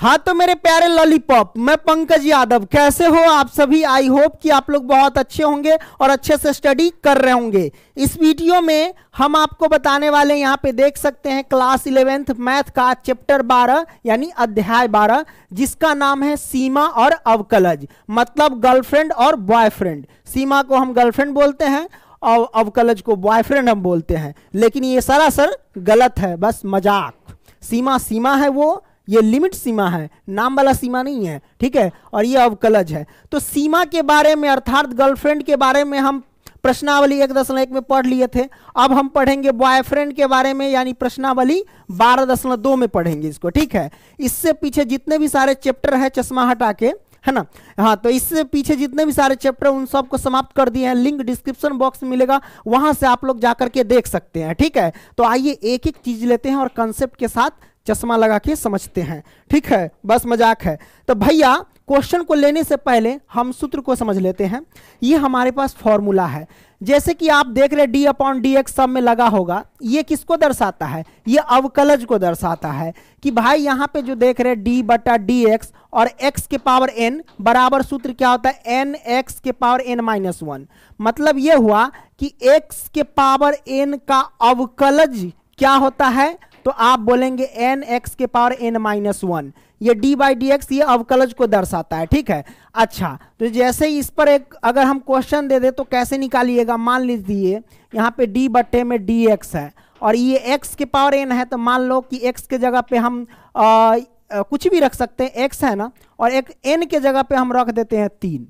हाँ तो मेरे प्यारे लॉलीपॉप मैं पंकज यादव कैसे हो आप सभी आई होप कि आप लोग बहुत अच्छे होंगे और अच्छे से स्टडी कर रहे होंगे इस वीडियो में हम आपको बताने वाले यहाँ पे देख सकते हैं क्लास इलेवेंथ मैथ का चैप्टर 12 यानी अध्याय 12 जिसका नाम है सीमा और अवकलज मतलब गर्लफ्रेंड और बॉयफ्रेंड सीमा को हम गर्लफ्रेंड बोलते हैं और अवकलज को बॉयफ्रेंड हम बोलते हैं लेकिन ये सरासर गलत है बस मजाक सीमा सीमा है वो ये लिमिट सीमा है नाम वाला सीमा नहीं है ठीक है और ये अवकलज है तो सीमा के बारे में अर्थात गर्लफ्रेंड के बारे में हम प्रश्नावली एक दशमलव एक में पढ़ लिए थे अब हम पढ़ेंगे बॉयफ्रेंड के बारे में यानी प्रश्नावली बारह दशमलव दो में पढ़ेंगे इसको ठीक है इससे पीछे जितने भी सारे चैप्टर है चश्मा हटा के है ना हाँ तो इससे पीछे जितने भी सारे चैप्टर उन सबको समाप्त कर दिए हैं लिंक डिस्क्रिप्शन बॉक्स में मिलेगा वहां से आप लोग जाकर के देख सकते हैं ठीक है तो आइए एक एक चीज लेते हैं और कंसेप्ट के साथ चश्मा लगा के समझते हैं ठीक है बस मजाक है तो भैया क्वेश्चन को लेने से पहले हम सूत्र को समझ लेते हैं ये हमारे पास फॉर्मूला है जैसे कि आप देख रहे डी अपॉन डी एक्स सब में लगा होगा ये किसको दर्शाता है ये अवकलज को दर्शाता है कि भाई यहाँ पे जो देख रहे डी बटा डी एक्स और एक्स के पावर एन बराबर सूत्र क्या होता है एन एक्स के पावर एन माइनस वन मतलब ये हुआ कि एक्स के पावर एन का अवकलज क्या होता है तो आप बोलेंगे एन एक्स के पावर एन माइनस वन ये डी बाई डी एक्स ये अवकलज को दर्शाता है ठीक है अच्छा तो जैसे इस पर एक अगर हम क्वेश्चन दे दे तो कैसे निकालिएगा मान लीजिए यहाँ पे डी बट्टे में डी एक्स है और ये एक्स के पावर एन है तो मान लो कि एक्स के जगह पे हम आ, आ, कुछ भी रख सकते हैं एक्स है ना और एक एन के जगह पे हम रख देते हैं तीन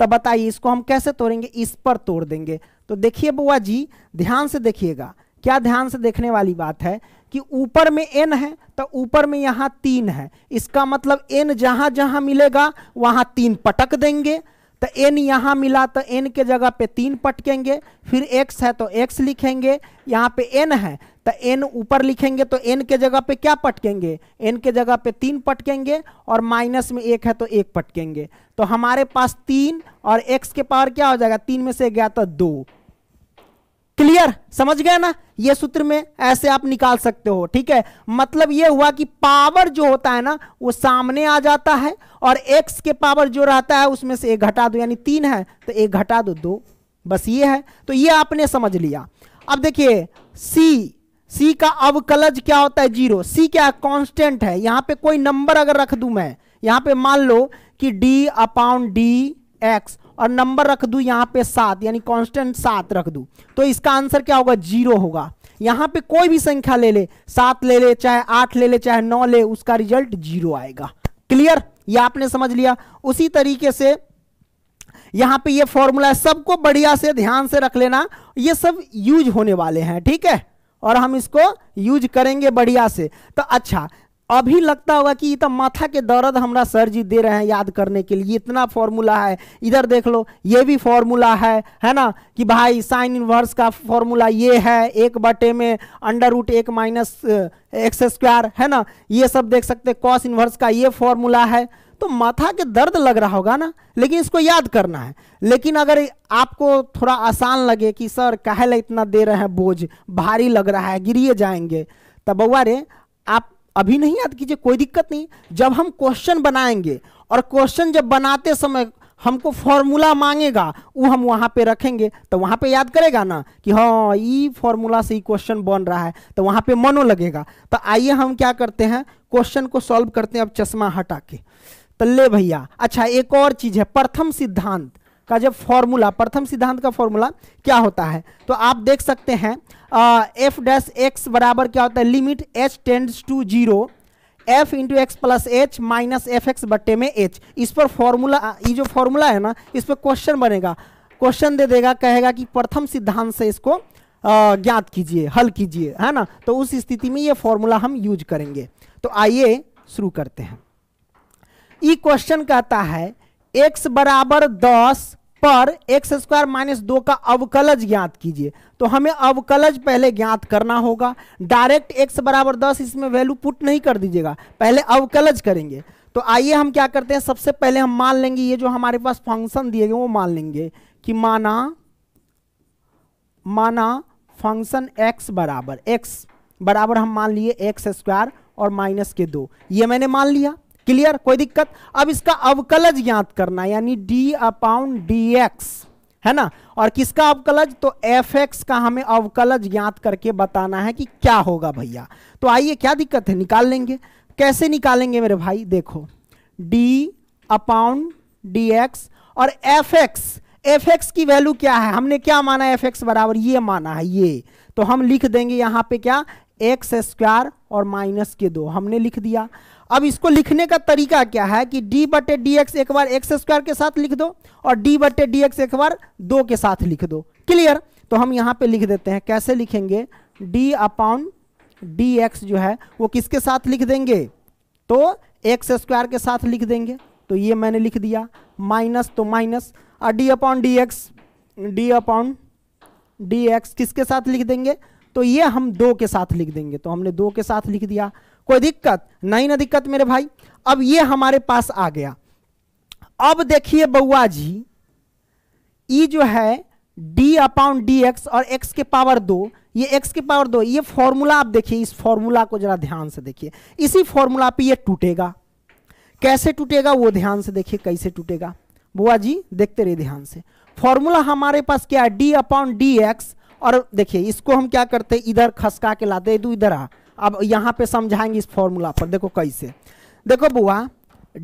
तब तो बताइए इसको हम कैसे तोड़ेंगे इस पर तोड़ देंगे तो देखिए बुआ जी ध्यान से देखिएगा क्या ध्यान से देखने वाली बात है कि ऊपर में एन है तो ऊपर में यहाँ तीन है इसका मतलब एन जहाँ जहाँ मिलेगा वहाँ तीन पटक देंगे तो एन यहाँ मिला तो एन के जगह पे तीन पटकेंगे फिर एक्स है तो एक्स लिखेंगे यहाँ पे एन है तो एन ऊपर लिखेंगे तो एन के जगह पे क्या पटकेंगे एन के जगह पे तीन पटकेंगे और माइनस में एक है तो एक पटकेंगे तो हमारे पास तीन और एक्स के पावर क्या हो जाएगा तीन में से गया तो दो क्लियर समझ गया ना ये सूत्र में ऐसे आप निकाल सकते हो ठीक है मतलब ये हुआ कि पावर जो होता है ना वो सामने आ जाता है और एक्स के पावर जो रहता है उसमें से एक घटा दो यानी तीन है तो एक घटा दो दो बस ये है तो ये आपने समझ लिया अब देखिए सी सी का अवकलज क्या होता है जीरो सी क्या कॉन्स्टेंट है यहां पर कोई नंबर अगर रख दू मैं यहां पर मान लो कि डी अपाउंड डी एक्स और नंबर रख दू यहाँ पे सात यानी कांस्टेंट सात रख दू तो इसका आंसर क्या होगा जीरो होगा यहाँ पे कोई भी संख्या ले ले सात ले ले चाहे आठ ले ले चाहे नौ ले उसका रिजल्ट जीरो आएगा क्लियर ये आपने समझ लिया उसी तरीके से यहाँ पे ये फॉर्मूला है सबको बढ़िया से ध्यान से रख लेना ये सब यूज होने वाले हैं ठीक है और हम इसको यूज करेंगे बढ़िया से तो अच्छा अभी लगता होगा कि ये तो माथा के दर्द हमरा सर जी दे रहे हैं याद करने के लिए इतना फॉर्मूला है इधर देख लो ये भी फॉर्मूला है है ना कि भाई साइन इनवर्स का फॉर्मूला ये है एक बटे में अंडर रूट एक माइनस एक्स स्क्वायर है ना ये सब देख सकते कॉस इनवर्स का ये फॉर्मूला है तो माथा के दर्द लग रहा होगा ना लेकिन इसको याद करना है लेकिन अगर आपको थोड़ा आसान लगे कि सर काहे इतना दे रहे हैं बोझ भारी लग रहा है गिरिए जाएंगे तब बउआ रे आप अभी नहीं याद कीजिए कोई दिक्कत नहीं जब हम क्वेश्चन बनाएंगे और क्वेश्चन जब बनाते समय हमको फॉर्मूला मांगेगा वो हम वहाँ पे रखेंगे तो वहाँ पे याद करेगा ना कि हाँ ये फॉर्मूला से ही क्वेश्चन बन रहा है तो वहाँ पे मनो लगेगा तो आइए हम क्या करते हैं क्वेश्चन को सॉल्व करते हैं अब चश्मा हटा के तो ले भैया अच्छा एक और चीज़ है प्रथम सिद्धांत का जब फॉर्मूला प्रथम सिद्धांत का फॉर्मूला क्या होता है तो आप देख सकते हैं एफ डैश एक्स बराबर क्या होता है limit h tends to zero f into x plus h minus f x बट्टे में एच इस पर फॉर्मूला ये जो फॉर्मूला है ना इस पर क्वेश्चन बनेगा क्वेश्चन दे देगा कहेगा कि प्रथम सिद्धांत से इसको ज्ञात कीजिए हल कीजिए है ना तो उस स्थिति में ये फॉर्मूला हम यूज करेंगे तो आइए शुरू करते हैं ई क्वेश्चन कहता है एक्स बराबर दस पर एक्स स्क्वायर माइनस दो का अवकलज ज्ञात कीजिए तो हमें अवकलज पहले ज्ञात करना होगा डायरेक्ट एक्स बराबर दस इसमें वैल्यू पुट नहीं कर दीजिएगा पहले अवकलज करेंगे तो आइए हम क्या करते हैं सबसे पहले हम मान लेंगे ये जो हमारे पास फंक्शन दिए गए वो मान लेंगे कि माना माना फंक्शन एक्स बराबर एक्स बराबर हम मान लिए एक्स स्क्वायर और माइनस के दो ये मैंने मान लिया क्लियर कोई दिक्कत अब इसका अवकलज ज्ञात करना यानी डी अपाउन डी एक्स है ना और किसका अवकलज तो एफ एक्स का हमें अवकलज ज्ञात करके बताना है कि क्या होगा भैया तो आइए क्या दिक्कत है निकाल लेंगे कैसे निकालेंगे मेरे भाई देखो डी अपाउन डी एक्स और एफ एक्स एफ एक्स की वैल्यू क्या है हमने क्या माना एफ एक्स बराबर ये माना है ये तो हम लिख देंगे यहां पे क्या एक्स स्क्वायर और माइनस के दो हमने लिख दिया अब इसको लिखने का तरीका क्या है कि d बटे डी एक्स एक बार एक्स स्क्वायर के साथ लिख दो और d बटे डी एक्स एक बार दो के साथ लिख दो क्लियर तो हम यहाँ पे लिख देते हैं कैसे लिखेंगे d अपॉन डी एक्स जो है वो किसके साथ लिख देंगे तो एक्स स्क्वायर के साथ लिख देंगे तो ये मैंने लिख दिया माइनस तो माइनस और d upon d x d upon d x किसके साथ लिख देंगे तो ये हम दो के साथ लिख देंगे तो हमने दो के साथ लिख दिया कोई दिक्कत नहीं ना दिक्कत मेरे भाई अब ये हमारे पास आ गया अब देखिए बउआ जी ई जो है डी अपॉन डी एक्स और एक्स के पावर दो ये एक्स के पावर दो ये फॉर्मूला आप देखिए इस फॉर्मूला को जरा ध्यान से देखिए इसी फॉर्मूला पे ये टूटेगा कैसे टूटेगा वो ध्यान से देखिए कैसे टूटेगा बुआ जी देखते रहिए ध्यान से फॉर्मूला हमारे पास क्या है डी अपॉन डी एक्स और देखिए इसको हम क्या करते हैं इधर खसका के लाते हैं इधर आ अब यहाँ पे समझाएंगे इस फॉर्मूला पर देखो कैसे देखो बुआ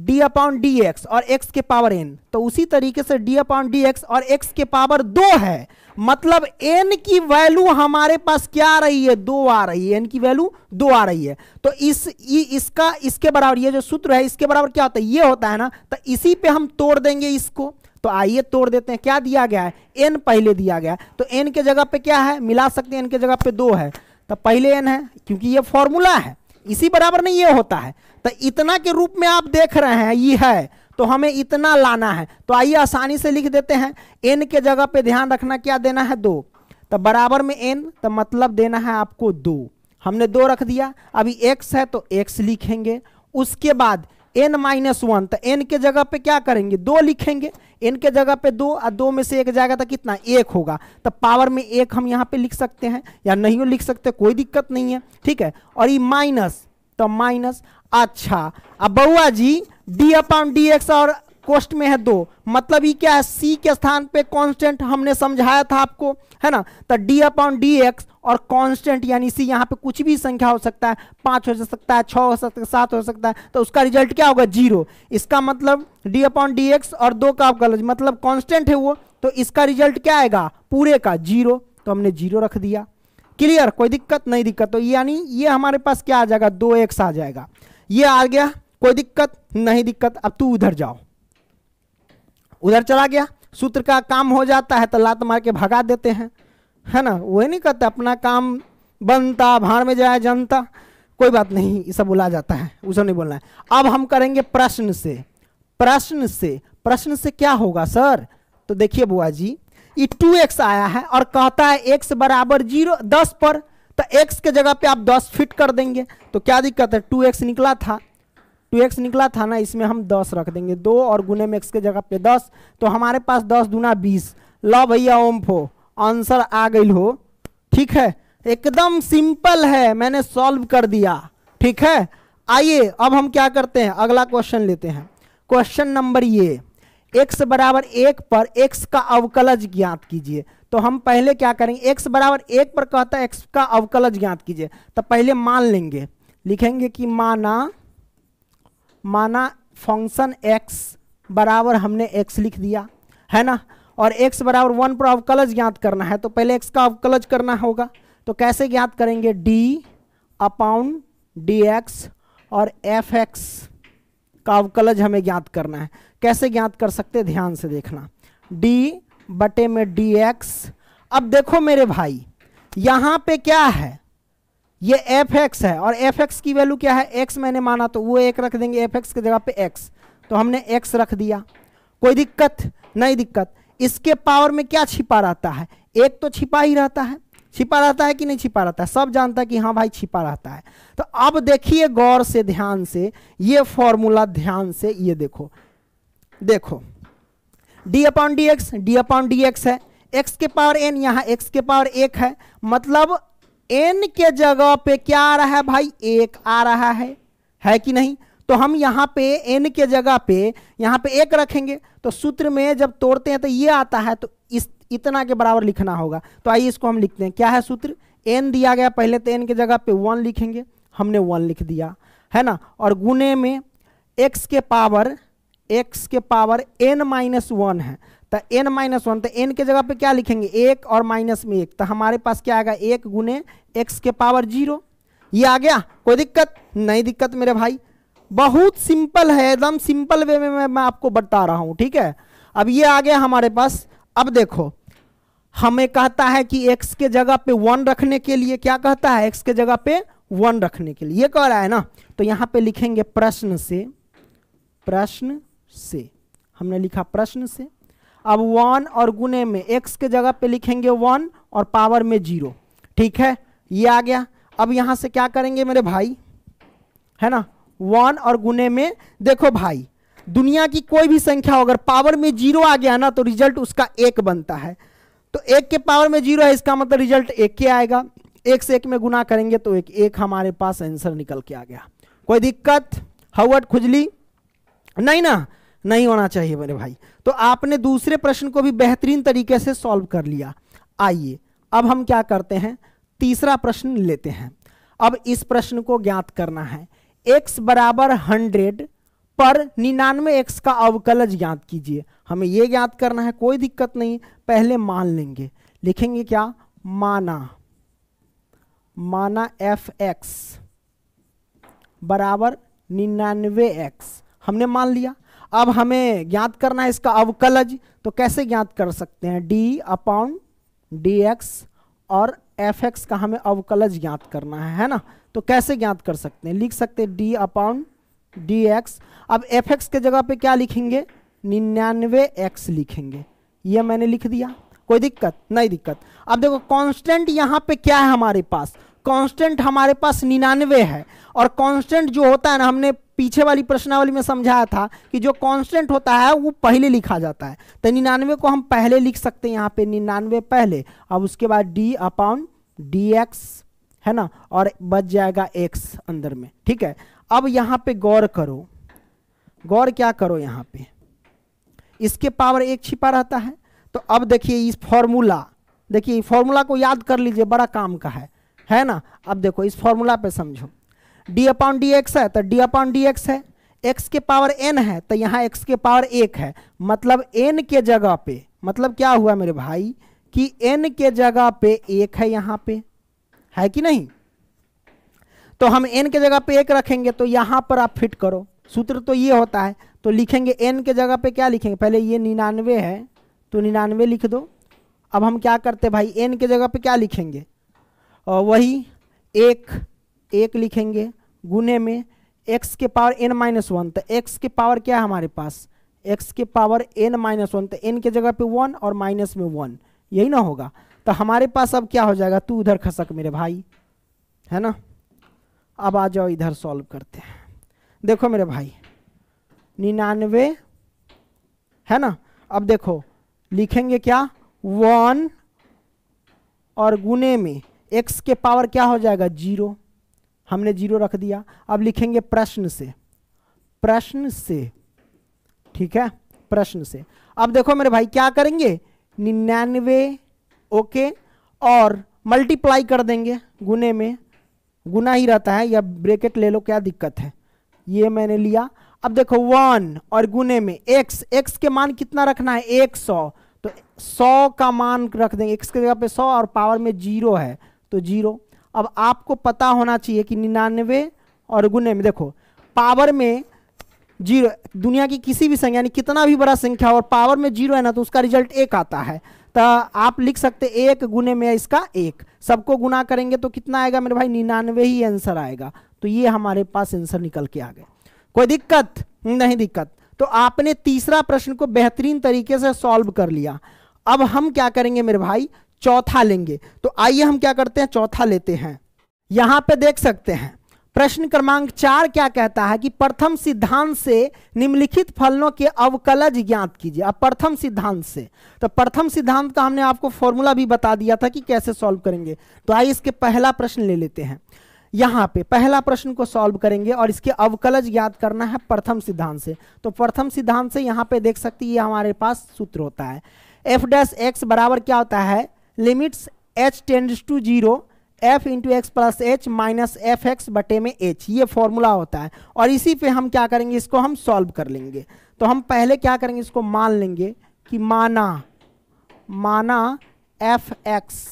डी अपॉन डी एक्स और एक्स के पावर एन तो उसी तरीके से डी अपॉन डी एक्स और x के पावर दो है मतलब n की वैल्यू हमारे पास क्या आ रही है दो आ रही है एन की वैल्यू दो आ रही है तो इस इ, इसका इसके बराबर ये जो सूत्र है इसके बराबर क्या होता है ये होता है ना तो इसी पे हम तोड़ देंगे इसको तो आइए तोड़ देते हैं क्या दिया गया है एन पहले दिया गया तो एन के जगह पे क्या है मिला सकते हैं एन के जगह पे दो है तो पहले एन है क्योंकि ये फॉर्मूला है इसी बराबर नहीं ये होता है तो इतना के रूप में आप देख रहे हैं ये है तो हमें इतना लाना है तो आइए आसानी से लिख देते हैं एन के जगह पे ध्यान रखना क्या देना है दो तो बराबर में एन तो मतलब देना है आपको दो हमने दो रख दिया अभी एक्स है तो एक्स लिखेंगे उसके बाद एन माइनस वन तो एन के जगह पे क्या करेंगे दो लिखेंगे एन के जगह पे दो और दो में से एक जाएगा तो कितना एक होगा तो पावर में एक हम यहाँ पे लिख सकते हैं या नहीं लिख सकते कोई दिक्कत नहीं है ठीक है और ये माइनस तो माइनस अच्छा अब बउआ जी डी अपॉन डी एक्स और कोष्ट में है दो मतलब ये क्या है सी के स्थान पे कांस्टेंट हमने समझाया था आपको है ना तो डी अपॉन डी एक्स और कांस्टेंट यानी सी यहाँ पे कुछ भी संख्या हो सकता है पाँच हो सकता है छः हो सकता है सात हो सकता है तो उसका रिजल्ट क्या होगा जीरो इसका मतलब डी अपॉन डी एक्स और दो का आपका मतलब कॉन्स्टेंट है वो तो इसका रिजल्ट क्या आएगा पूरे का जीरो तो हमने जीरो रख दिया क्लियर कोई दिक्कत नहीं दिक्कत तो यानी ये हमारे पास क्या आ जाएगा दो एक्स आ जाएगा ये आ गया कोई दिक्कत नहीं दिक्कत अब तू उधर जाओ उधर चला गया सूत्र का काम हो जाता है तो लात मार के भगा देते हैं है ना वही नहीं करते अपना काम बनता भाड़ में जाए जनता कोई बात नहीं ये सब बोला जाता है उसे नहीं बोलना है अब हम करेंगे प्रश्न से प्रश्न से प्रश्न से क्या होगा सर तो देखिए बुआ जी ये टू एक्स आया है और कहता है एक्स बराबर जीरो दस पर तो एक्स के जगह पे आप दस फिट कर देंगे तो क्या दिक्कत है टू एक्स निकला था टू एक्स निकला था ना इसमें हम दस रख देंगे दो और गुने में एक्स के जगह पे दस तो हमारे पास दस दूना बीस लो भैया ओम फो आंसर आ गई हो ठीक है एकदम सिंपल है मैंने सॉल्व कर दिया ठीक है आइए अब हम क्या करते हैं अगला क्वेश्चन लेते हैं क्वेश्चन नंबर ये एक्स बराबर एक पर एक्स का अवकलज ज्ञात कीजिए तो हम पहले क्या करेंगे एक्स बराबर एक पर कहता है एक्स का अवकलज ज्ञात कीजिए तो पहले मान लेंगे लिखेंगे कि माना माना फंक्शन x बराबर हमने x लिख दिया है ना और x बराबर वन पर अवकलज ज्ञात करना है तो पहले x का अवकलज करना होगा तो कैसे ज्ञात करेंगे d अपाउन डी एक्स और एफ एक्स का अवकलज हमें ज्ञात करना है कैसे ज्ञात कर सकते ध्यान से देखना d बटे में डी एक्स अब देखो मेरे भाई यहाँ पे क्या है ये एफ एक्स है और एफ एक्स की वैल्यू क्या है एक्स मैंने माना तो वो एक रख देंगे एफ एक्स की जगह पे एक्स तो हमने एक्स रख दिया कोई दिक्कत नहीं दिक्कत इसके पावर में क्या छिपा रहता है एक तो छिपा ही रहता है छिपा रहता है कि नहीं छिपा रहता है सब जानता है कि हाँ भाई छिपा रहता है तो अब देखिए गौर से ध्यान से ये फॉर्मूला ध्यान से ये देखो देखो d upon d x d upon d x है एक्स के पावर एन यहाँ एक्स के पावर एक है मतलब एन के जगह पे क्या आ रहा है भाई एक आ रहा है है कि नहीं तो हम यहां पे एन के जगह पे यहां पे एक रखेंगे तो सूत्र में जब तोड़ते हैं तो ये आता है तो इस इतना के बराबर लिखना होगा तो आइए इसको हम लिखते हैं क्या है सूत्र एन दिया गया पहले तो एन के जगह पे वन लिखेंगे हमने वन लिख दिया है ना और गुने में एक्स के पावर एक्स के पावर एन माइनस वन है तो एन माइनस वन तो एन के जगह पे क्या लिखेंगे एक और माइनस में एक तो हमारे पास क्या आएगा एक गुने एक्स के पावर जीरो ये आ गया कोई दिक्कत नहीं दिक्कत मेरे भाई बहुत सिंपल है एकदम सिंपल वे में मैं, मैं आपको बता रहा हूँ ठीक है अब ये आ गया हमारे पास अब देखो हमें कहता है कि एक्स के जगह पे वन रखने के लिए क्या कहता है एक्स के जगह पे वन रखने के लिए ये कह रहा है ना तो यहाँ पे लिखेंगे प्रश्न से प्रश्न से हमने लिखा प्रश्न से अब वन और गुने में एक्स के जगह पे लिखेंगे वन और पावर में जीरो ठीक है ये आ गया अब यहां से क्या करेंगे मेरे भाई है ना वन और गुने में देखो भाई दुनिया की कोई भी संख्या हो अगर पावर में जीरो आ गया ना तो रिजल्ट उसका एक बनता है तो एक के पावर में जीरो है इसका मतलब रिजल्ट एक के आएगा एक से एक में गुना करेंगे तो एक एक हमारे पास आंसर निकल के आ गया कोई दिक्कत हवट खुजली नहीं ना नहीं होना चाहिए मेरे भाई तो आपने दूसरे प्रश्न को भी बेहतरीन तरीके से सॉल्व कर लिया आइए अब हम क्या करते हैं तीसरा प्रश्न लेते हैं अब इस प्रश्न को ज्ञात करना है x बराबर हंड्रेड पर निन्यानवे एक्स का अवकलज ज्ञात कीजिए हमें यह ज्ञात करना है कोई दिक्कत नहीं पहले मान लेंगे लिखेंगे क्या माना माना एफ एक्स बराबर निन्यानवे एक्स हमने मान लिया अब हमें ज्ञात करना है इसका अवकलज तो कैसे ज्ञात कर सकते हैं डी अपॉन डी एक्स और एफ एक्स का हमें अवकलज ज्ञात करना है है ना तो कैसे ज्ञात कर सकते हैं लिख सकते हैं डी अपॉन डी एक्स अब एफ एक्स के जगह पे क्या लिखेंगे निन्यानवे एक्स लिखेंगे ये मैंने लिख दिया कोई दिक्कत नहीं दिक्कत अब देखो कांस्टेंट यहाँ पे क्या है हमारे पास कांस्टेंट हमारे पास निन्यानवे है और कांस्टेंट जो होता है ना हमने पीछे वाली प्रश्नावली में समझाया था कि जो कांस्टेंट होता है वो पहले लिखा जाता है तो निन्यानवे को हम पहले लिख सकते हैं यहाँ पे निन्यानवे पहले अब उसके बाद डी अपॉन डी एक्स है ना और बच जाएगा एक्स अंदर में ठीक है अब यहाँ पे गौर करो गौर क्या करो यहाँ पे इसके पावर एक छिपा रहता है तो अब देखिए इस फॉर्मूला देखिए फॉर्मूला को याद कर लीजिए बड़ा काम का है है ना अब देखो इस फॉर्मूला पे समझो डी अपॉन डी एक्स है तो डी अपॉन डी एक्स है एक्स के पावर एन है तो यहाँ एक्स के पावर एक है मतलब एन के जगह पे मतलब क्या हुआ मेरे भाई कि एन के जगह पे एक है यहाँ पे है कि नहीं तो हम एन के जगह पे एक रखेंगे तो यहाँ पर आप फिट करो सूत्र तो ये होता है तो लिखेंगे एन के जगह पे क्या लिखेंगे पहले ये निन्यानवे है तो निन्यानवे लिख दो अब हम क्या करते भाई एन के जगह पे क्या लिखेंगे और वही एक एक लिखेंगे गुने में एक्स के पावर एन माइनस वन तो एक्स के पावर क्या है हमारे पास एक्स के पावर एन माइनस वन तो एन के जगह पे वन और माइनस में वन यही ना होगा तो हमारे पास अब क्या हो जाएगा तू उधर खसक मेरे भाई है ना अब आ जाओ इधर सॉल्व करते हैं देखो मेरे भाई निन्यानवे है ना अब देखो लिखेंगे क्या वन और गुने में एक्स के पावर क्या हो जाएगा जीरो हमने जीरो रख दिया अब लिखेंगे प्रश्न से प्रश्न से ठीक है प्रश्न से अब देखो मेरे भाई क्या करेंगे निन्यानवे ओके और मल्टीप्लाई कर देंगे गुने में गुना ही रहता है या ब्रेकेट ले लो क्या दिक्कत है ये मैंने लिया अब देखो वन और गुने में एक्स एक्स के मान कितना रखना है एक सौ तो सौ का मान रख देंगे एक्स के जगह पे सौ और पावर में जीरो है तो जीरो अब आपको पता होना चाहिए कि निन्यानवे और गुने में देखो पावर में जीरो दुनिया की किसी भी संख्या यानी कितना भी बड़ा संख्या और पावर में जीरो है ना तो उसका रिजल्ट एक आता है तो आप लिख सकते एक गुने में इसका एक सबको गुना करेंगे तो कितना आएगा मेरे भाई निन्यानवे ही आंसर आएगा तो ये हमारे पास आंसर निकल के आ गए कोई दिक्कत नहीं दिक्कत तो आपने तीसरा प्रश्न को बेहतरीन तरीके से सॉल्व कर लिया अब हम क्या करेंगे मेरे भाई चौथा लेंगे तो आइए हम क्या करते हैं चौथा लेते हैं यहां पे देख सकते हैं प्रश्न क्रमांक चार क्या कहता है कि प्रथम सिद्धांत से निम्नलिखित फलनों के अवकलज ज्ञात कीजिए अब प्रथम सिद्धांत से तो प्रथम सिद्धांत का हमने आपको फॉर्मूला भी बता दिया था कि कैसे सॉल्व करेंगे तो आइए इसके पहला प्रश्न ले लेते हैं यहाँ पे पहला प्रश्न को सॉल्व करेंगे और इसके अवकलज ज्ञात करना है प्रथम सिद्धांत से तो प्रथम सिद्धांत से यहाँ पे देख सकती है हमारे पास सूत्र होता है एफ डैश एक्स बराबर क्या होता है limits h tends to zero f into x plus h minus f x बटे में एच ये फॉर्मूला होता है और इसी पे हम क्या करेंगे इसको हम सॉल्व कर लेंगे तो हम पहले क्या करेंगे इसको मान लेंगे कि माना माना एफ एक्स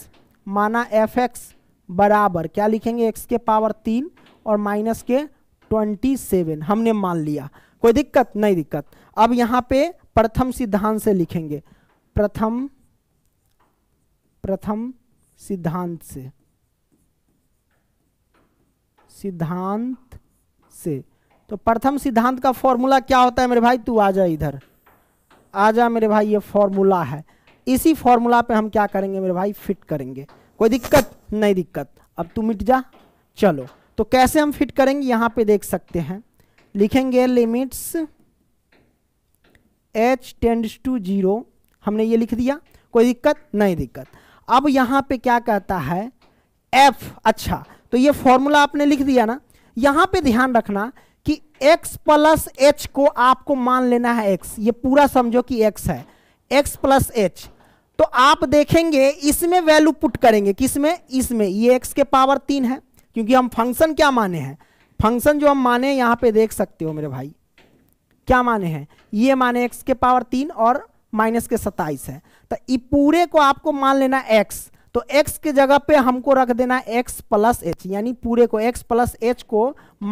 माना एफ एक्स बराबर क्या लिखेंगे एक्स के पावर तीन और माइनस के ट्वेंटी सेवन हमने मान लिया कोई दिक्कत नहीं दिक्कत अब यहाँ पे प्रथम सिद्धांत से लिखेंगे प्रथम प्रथम सिद्धांत से सिद्धांत से तो प्रथम सिद्धांत का फॉर्मूला क्या होता है मेरे भाई तू आ जा इधर आ जा मेरे भाई ये फॉर्मूला है इसी फॉर्मूला पे हम क्या करेंगे मेरे भाई फिट करेंगे कोई दिक्कत नहीं दिक्कत अब तू मिट जा चलो तो कैसे हम फिट करेंगे यहां पे देख सकते हैं लिखेंगे limits h tends to zero हमने ये लिख दिया कोई दिक्कत नहीं दिक्कत अब यहां पे क्या कहता है एफ अच्छा तो ये फॉर्मूला आपने लिख दिया ना यहां पे ध्यान रखना कि x प्लस एच को आपको मान लेना है x ये पूरा समझो कि x है x प्लस एच तो आप देखेंगे इसमें वैल्यू पुट करेंगे किसमें इसमें ये x के पावर तीन है क्योंकि हम फंक्शन क्या माने हैं फंक्शन जो हम माने यहां पे देख सकते हो मेरे भाई क्या माने हैं ये माने x के पावर तीन और माइनस के सत्ताईस है तो ये पूरे को आपको मान लेना एक्स तो x के जगह पे हमको रख देना है प्लस एच यानी पूरे को x प्लस एच को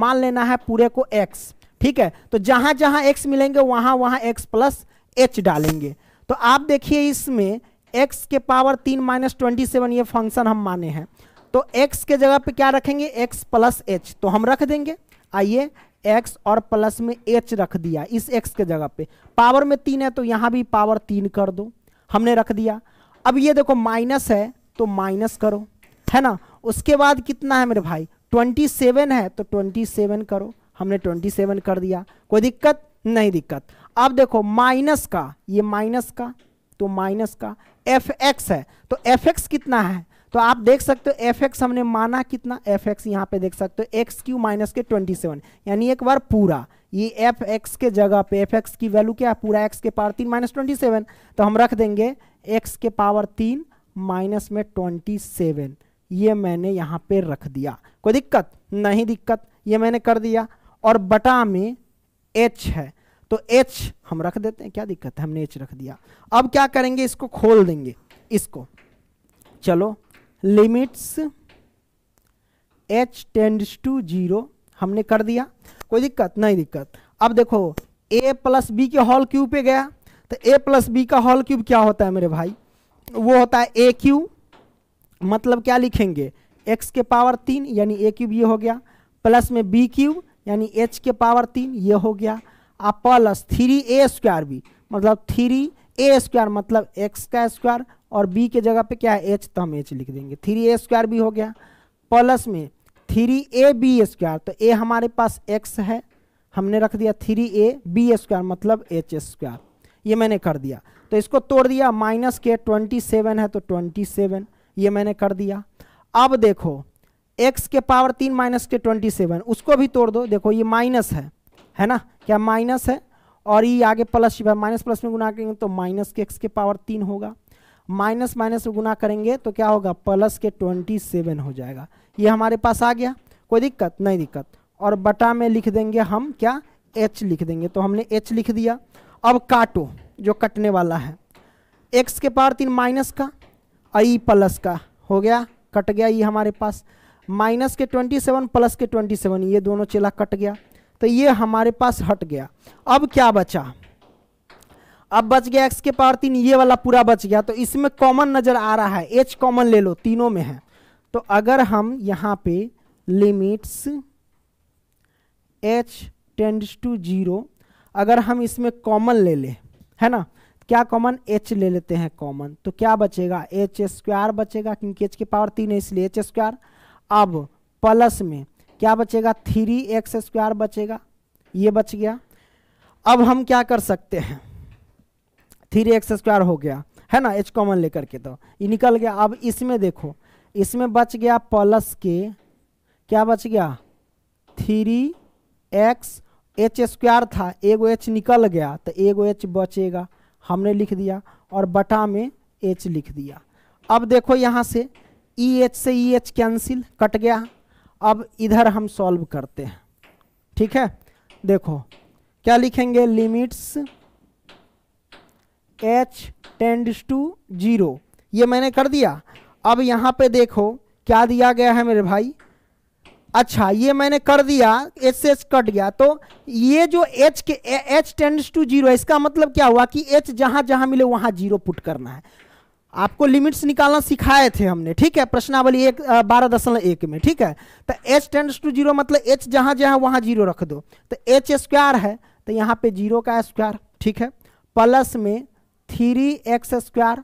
मान लेना है पूरे को x ठीक है तो जहां जहां x मिलेंगे वहां वहां x प्लस एच डालेंगे तो आप देखिए इसमें x के पावर तीन माइनस ट्वेंटी सेवन ये फंक्शन हम माने हैं तो x के जगह पे क्या रखेंगे x प्लस एच तो हम रख देंगे आइए एक्स और प्लस में एच रख दिया इस एक्स के जगह पे पावर में तीन है तो यहाँ भी पावर तीन कर दो हमने रख दिया अब ये देखो माइनस है तो माइनस करो है ना उसके बाद कितना है मेरे भाई ट्वेंटी सेवन है तो ट्वेंटी सेवन करो हमने ट्वेंटी सेवन कर दिया कोई दिक्कत नहीं दिक्कत अब देखो माइनस का ये माइनस का तो माइनस का एफ एक्स है तो एफ एक्स कितना है तो आप देख सकते हो एफ एक्स हमने माना कितना एफ एक्स यहाँ पे देख सकते हो एक्स क्यू माइनस के ट्वेंटी सेवन यानी एक बार पूरा ये एफ एक्स के जगह पे एफ एक्स की वैल्यू क्या है पूरा एक्स के पावर तीन माइनस ट्वेंटी सेवन तो हम रख देंगे एक्स के पावर तीन माइनस में ट्वेंटी सेवन ये मैंने यहाँ पे रख दिया कोई दिक्कत नहीं दिक्कत ये मैंने कर दिया और बटा में एच है तो एच हम रख देते हैं क्या दिक्कत है हमने एच रख दिया अब क्या करेंगे इसको खोल देंगे इसको चलो limits h tends to zero हमने कर दिया कोई दिक्कत नहीं दिक्कत अब देखो ए प्लस बी के हॉल क्यूब पे गया तो ए प्लस बी का हॉल क्यूब क्या होता है मेरे भाई वो होता है ए क्यू मतलब क्या लिखेंगे एक्स के पावर तीन यानी ए क्यूब ये हो गया प्लस में बी क्यूब यानी एच के पावर तीन ये हो गया और plus three a square b मतलब थ्री ए स्क्वायर मतलब एक्स का स्क्वायर और बी के जगह पे क्या है एच तो हम एच लिख देंगे थ्री ए स्क्वायर भी हो गया प्लस में थ्री ए बी स्क्वायर तो ए हमारे पास एक्स है हमने रख दिया थ्री ए बी स्क्वायर मतलब एच स्क्वायर ये मैंने कर दिया तो इसको तोड़ दिया माइनस के ट्वेंटी सेवन है तो ट्वेंटी सेवन ये मैंने कर दिया अब देखो एक्स के पावर तीन माइनस के ट्वेंटी सेवन उसको भी तोड़ दो देखो ये माइनस है है ना क्या माइनस है और ये आगे प्लस शिप है माइनस प्लस में गुना करेंगे तो माइनस के एक्स के पावर तीन होगा माइनस माइनस में गुना करेंगे तो क्या होगा प्लस के ट्वेंटी सेवन हो जाएगा ये हमारे पास आ गया कोई दिक्कत नहीं दिक्कत और बटा में लिख देंगे हम क्या एच लिख देंगे तो हमने एच लिख दिया अब काटो जो कटने वाला है एक्स के पार तीन माइनस का आई प्लस का हो गया कट गया ये हमारे पास माइनस के ट्वेंटी सेवन प्लस के ट्वेंटी सेवन ये दोनों चेला कट गया तो ये हमारे पास हट गया अब क्या बचा अब बच गया एक्स के पावर तीन ये वाला पूरा बच गया तो इसमें कॉमन नजर आ रहा है एच कॉमन ले लो तीनों में है तो अगर हम यहाँ पे limits h tends to zero अगर हम इसमें कॉमन ले लें है ना क्या कॉमन एच ले लेते हैं कॉमन तो क्या बचेगा एच स्क्वायर बचेगा क्योंकि एच के पावर तीन है इसलिए एच स्क्वायर अब प्लस में क्या बचेगा थ्री एक्स स्क्वायर बचेगा ये बच गया अब हम क्या कर सकते हैं थ्री एक्स स्क्वायर हो गया है ना एच कॉमन लेकर के तो ये निकल गया अब इसमें देखो इसमें बच गया प्लस के क्या बच गया थ्री एक्स एच स्क्वायर था एगो एच निकल गया तो एगो एच बचेगा हमने लिख दिया और बटा में एच लिख दिया अब देखो यहाँ से ई e एच से ई एच कैंसिल कट गया अब इधर हम सॉल्व करते हैं ठीक है देखो क्या लिखेंगे limits h tends to zero ये मैंने कर दिया अब यहाँ पे देखो क्या दिया गया है मेरे भाई अच्छा ये मैंने कर दिया एच से एच कट गया तो ये जो एच के एच टेंड्स टू जीरो इसका मतलब क्या हुआ कि एच जहाँ जहाँ मिले वहाँ जीरो पुट करना है आपको लिमिट्स निकालना सिखाए थे हमने ठीक है प्रश्नावली एक बारह दशमलव एक में ठीक है तो एच टेंड्स टू जीरो मतलब एच जहाँ जहाँ वहाँ जीरो रख दो तो एच स्क्वायर है तो यहाँ पे जीरो का स्क्वायर ठीक है प्लस में थ्री एक्स स्क्वायर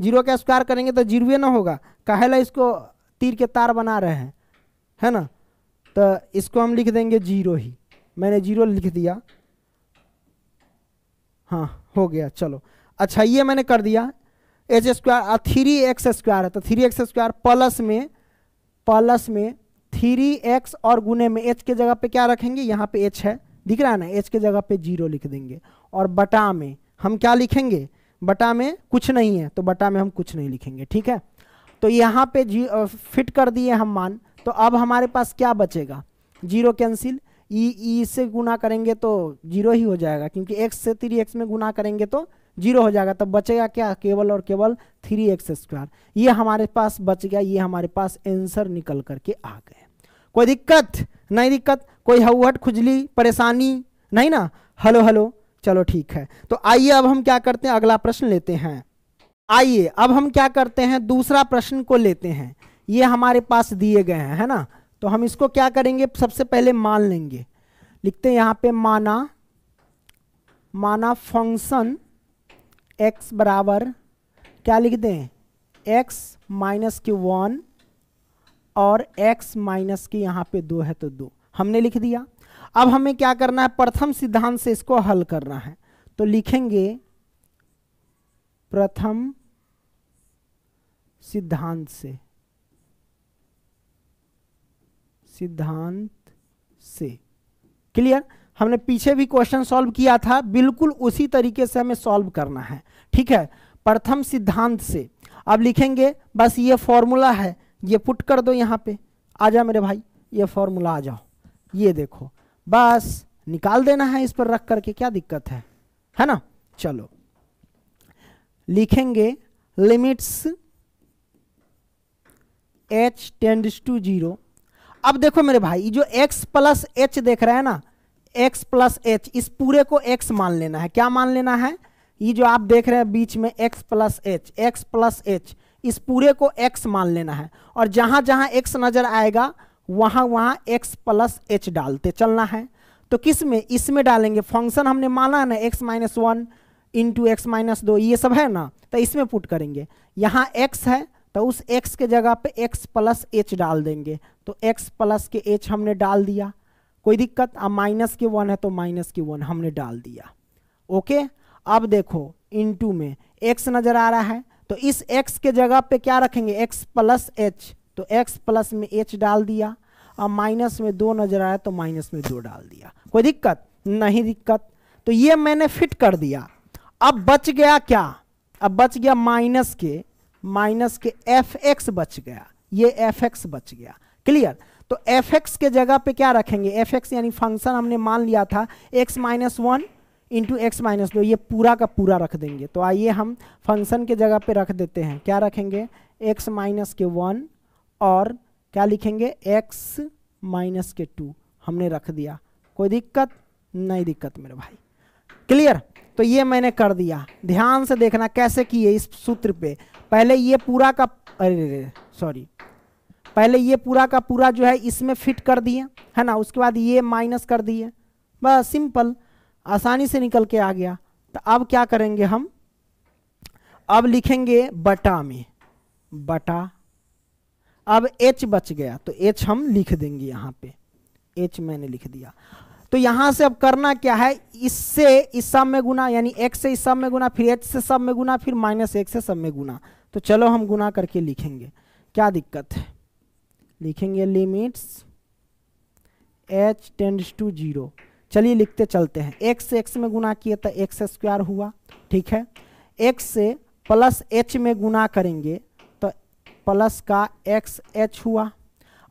जीरो का स्क्वायर करेंगे तो जीरो ना होगा काहेला इसको तीर के तार बना रहे हैं है ना तो इसको हम लिख देंगे जीरो ही मैंने जीरो लिख दिया हाँ हो गया चलो अच्छा ये मैंने कर दिया h square three x square है तो थ्री एक्स स्क्वायर प्लस में प्लस में थ्री एक्स और गुने में एच के जगह पे क्या रखेंगे यहाँ पे एच है दिख रहा है ना एच के जगह पे जीरो लिख देंगे और बटा में हम क्या लिखेंगे बटा में कुछ नहीं है तो बटा में हम कुछ नहीं लिखेंगे ठीक है तो यहाँ पे जी फिट कर दिए हम मान तो अब हमारे पास क्या बचेगा जीरो कैंसिल ई ई से गुना करेंगे तो जीरो ही हो जाएगा क्योंकि एक्स से थ्री एक्स में गुना करेंगे तो जीरो हो जाएगा तब बचेगा क्या केवल और केवल थ्री एक्स स्क्वायर ये हमारे पास बच गया ये हमारे पास एंसर निकल करके आ गए कोई दिक्कत नहीं दिक्कत कोई हवहट खुजली परेशानी नहीं ना हेलो हेलो चलो ठीक है तो आइए अब हम क्या करते हैं अगला प्रश्न लेते हैं आइए अब हम क्या करते हैं दूसरा प्रश्न को लेते हैं ये हमारे पास दिए गए हैं है ना तो हम इसको क्या करेंगे सबसे पहले मान लेंगे लिखते हैं यहां पे माना माना फंक्शन x बराबर क्या लिख दें x माइनस की वन और x माइनस की यहां पे दो है तो दो हमने लिख दिया अब हमें क्या करना है प्रथम सिद्धांत से इसको हल करना है तो लिखेंगे प्रथम सिद्धांत से सिद्धांत से क्लियर हमने पीछे भी क्वेश्चन सॉल्व किया था बिल्कुल उसी तरीके से हमें सॉल्व करना है ठीक है प्रथम सिद्धांत से अब लिखेंगे बस ये फॉर्मूला है ये पुट कर दो यहां पे आ जा मेरे भाई ये फॉर्मूला आ जाओ ये देखो बस निकाल देना है इस पर रख करके क्या दिक्कत है है ना चलो लिखेंगे limits h tends to zero अब देखो मेरे भाई जो x प्लस एच देख रहे हैं ना x प्लस एच इस पूरे को x मान लेना है क्या मान लेना है ये जो आप देख रहे हैं बीच में x plus h x plus h इस पूरे को x मान लेना है और जहां जहां x नज़र आएगा वहाँ वहाँ x प्लस एच डालते चलना है तो किस में इसमें डालेंगे फंक्शन हमने माना ना x minus one into x minus दो ये सब है ना तो इसमें पुट करेंगे यहाँ x है तो उस x के जगह पे x प्लस एच डाल देंगे तो x प्लस के एच हमने डाल दिया कोई दिक्कत अब माइनस के वन है तो माइनस के वन हमने डाल दिया ओके अब देखो इंटू में x नज़र आ रहा है तो इस x के जगह पे क्या रखेंगे x प्लस एच तो x प्लस में h डाल दिया अब माइनस में दो नजर आया तो माइनस में दो डाल दिया कोई दिक्कत नहीं दिक्कत तो ये मैंने फिट कर दिया अब बच गया क्या अब बच गया माइनस के माइनस के एफ एक्स बच गया ये एफ एक्स बच गया क्लियर तो एफ एक्स के जगह पे क्या रखेंगे एफ एक्स यानी फंक्शन हमने मान लिया था x minus one into x minus दो ये पूरा का पूरा रख देंगे तो आइए हम फंक्शन के जगह पे रख देते हैं क्या रखेंगे एक्स माइनस के वन और क्या लिखेंगे x माइनस के टू हमने रख दिया कोई दिक्कत नहीं दिक्कत मेरे भाई क्लियर तो ये मैंने कर दिया ध्यान से देखना कैसे किए इस सूत्र पे पहले ये पूरा का अरे सॉरी पहले ये पूरा का पूरा जो है इसमें फिट कर दिए है ना उसके बाद ये माइनस कर दिए बस सिंपल आसानी से निकल के आ गया तो अब क्या करेंगे हम अब लिखेंगे बटा में बटा अब एच बच गया तो एच हम लिख देंगे यहाँ पे एच मैंने लिख दिया तो यहाँ से अब करना क्या है इससे इस सब में गुना यानी एक्स से इस सब में गुना फिर एच से सब में गुना फिर माइनस एक्स से सब में गुना तो चलो हम गुना करके लिखेंगे क्या दिक्कत है लिखेंगे limits h tends to zero चलिए लिखते चलते हैं एक्स से एक्स में गुना किए तो एक्स स्क्वायर हुआ ठीक है एक्स से प्लस एच में गुना करेंगे प्लस का एक्स एच हुआ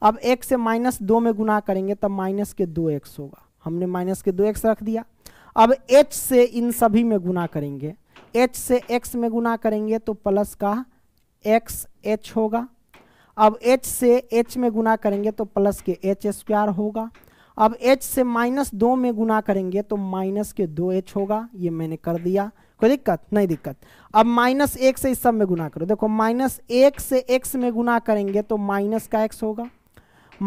अब एक से माइनस दो में गुना करेंगे तब माइनस के दो एक्स होगा हमने माइनस के दो एक्स रख दिया अब एच से इन सभी में गुना करेंगे एच से एक्स में गुना करेंगे तो प्लस का एक्स एच होगा अब एच से एच में गुना करेंगे तो प्लस के एच स्क्वायर होगा अब एच से माइनस दो में गुना करेंगे तो माइनस के दो एच होगा ये मैंने कर दिया कोई दिक्कत नहीं दिक्कत अब माइनस एक से इस सब में गुना करो देखो माइनस एक से एक्स में गुना करेंगे तो माइनस का एक्स होगा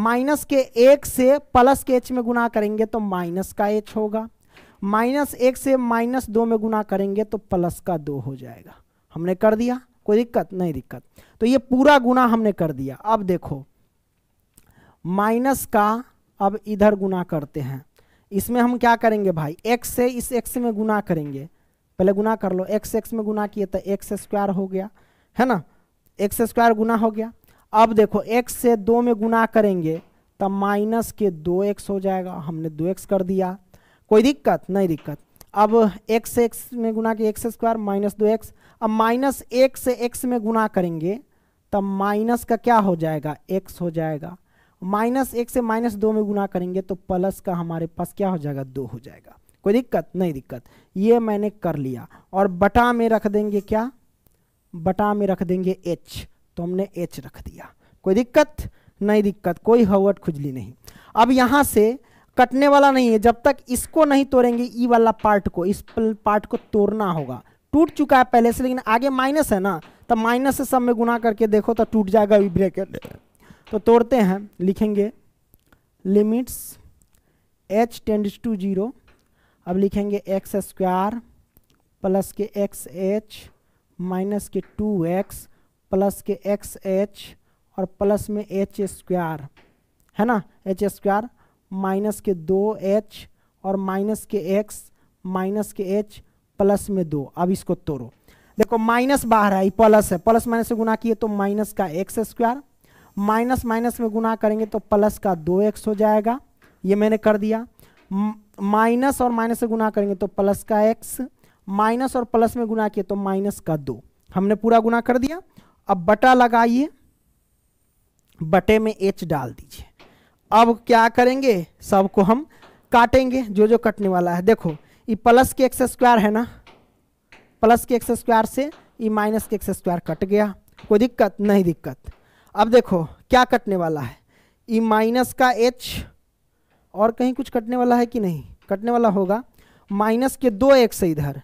माइनस के एक से प्लस के एच में गुना करेंगे तो माइनस का एच होगा माइनस एक से माइनस दो में गुना करेंगे तो प्लस का दो हो जाएगा हमने कर दिया कोई दिक्कत नहीं दिक्कत तो ये पूरा गुना हमने कर दिया अब देखो माइनस का अब इधर गुना करते हैं इसमें हम क्या करेंगे भाई एक्स से इस एक्स में गुना करेंगे पहले गुना कर लो एक्स एक्स में गुना किए तो एक्स स्क्वायर हो गया है ना एक्स स्क्वायर गुना हो गया अब देखो एक्स से दो में गुना करेंगे तब तो माइनस के दो एक्स हो जाएगा हमने दो एक्स कर दिया कोई दिक्कत नहीं दिक्कत अब एक्स एक्स में गुना के एक्स स्क्वायर माइनस दो एक्स अब माइनस एक से एक्स में गुना करेंगे तब तो माइनस का क्या हो जाएगा एक्स हो जाएगा माइनस एक से माइनस दो में गुना करेंगे तो प्लस का हमारे पास क्या हो जाएगा दो हो जाएगा कोई दिक्कत नहीं दिक्कत ये मैंने कर लिया और बटा में रख देंगे क्या बटा में रख देंगे एच तो हमने एच रख दिया कोई दिक्कत नहीं दिक्कत कोई हवट खुजली नहीं अब यहाँ से कटने वाला नहीं है जब तक इसको नहीं तोड़ेंगे ई वाला पार्ट को इस पार्ट को तोड़ना होगा टूट चुका है पहले से लेकिन आगे माइनस है ना तो माइनस से सब में गुना करके देखो तो टूट जाएगा वी ब्रेकेट तो तोड़ते हैं लिखेंगे limits h tends to zero अब लिखेंगे एक्स स्क्वायर प्लस के एक्स एच माइनस के टू एक्स प्लस के एक्स एच और प्लस में एच स्क्वायर है ना एच स्क्वायर माइनस के दो एच और माइनस के एक्स माइनस के एच प्लस में दो अब इसको तोड़ो देखो माइनस बाहर है प्लस है प्लस माइनस से गुना किए तो माइनस का एक्स स्क्वायर माइनस माइनस में गुना करेंगे तो प्लस का दो एक्स हो जाएगा ये मैंने कर दिया माइनस और माइनस से गुना करेंगे तो प्लस का एक्स माइनस और प्लस में गुना किए तो माइनस का दो हमने पूरा गुना कर दिया अब बटा लगाइए बटे में एच डाल दीजिए अब क्या करेंगे सबको हम काटेंगे जो जो कटने वाला है देखो ये प्लस के एक्स स्क्वायर है ना प्लस के एक्स स्क्वायर से ये माइनस के एक्स स्क्वायर कट गया कोई दिक्कत नहीं दिक्कत अब देखो क्या कटने वाला है ई माइनस का एच और कहीं कुछ कटने वाला है कि नहीं कटने वाला होगा माइनस के दो एक्स है इधर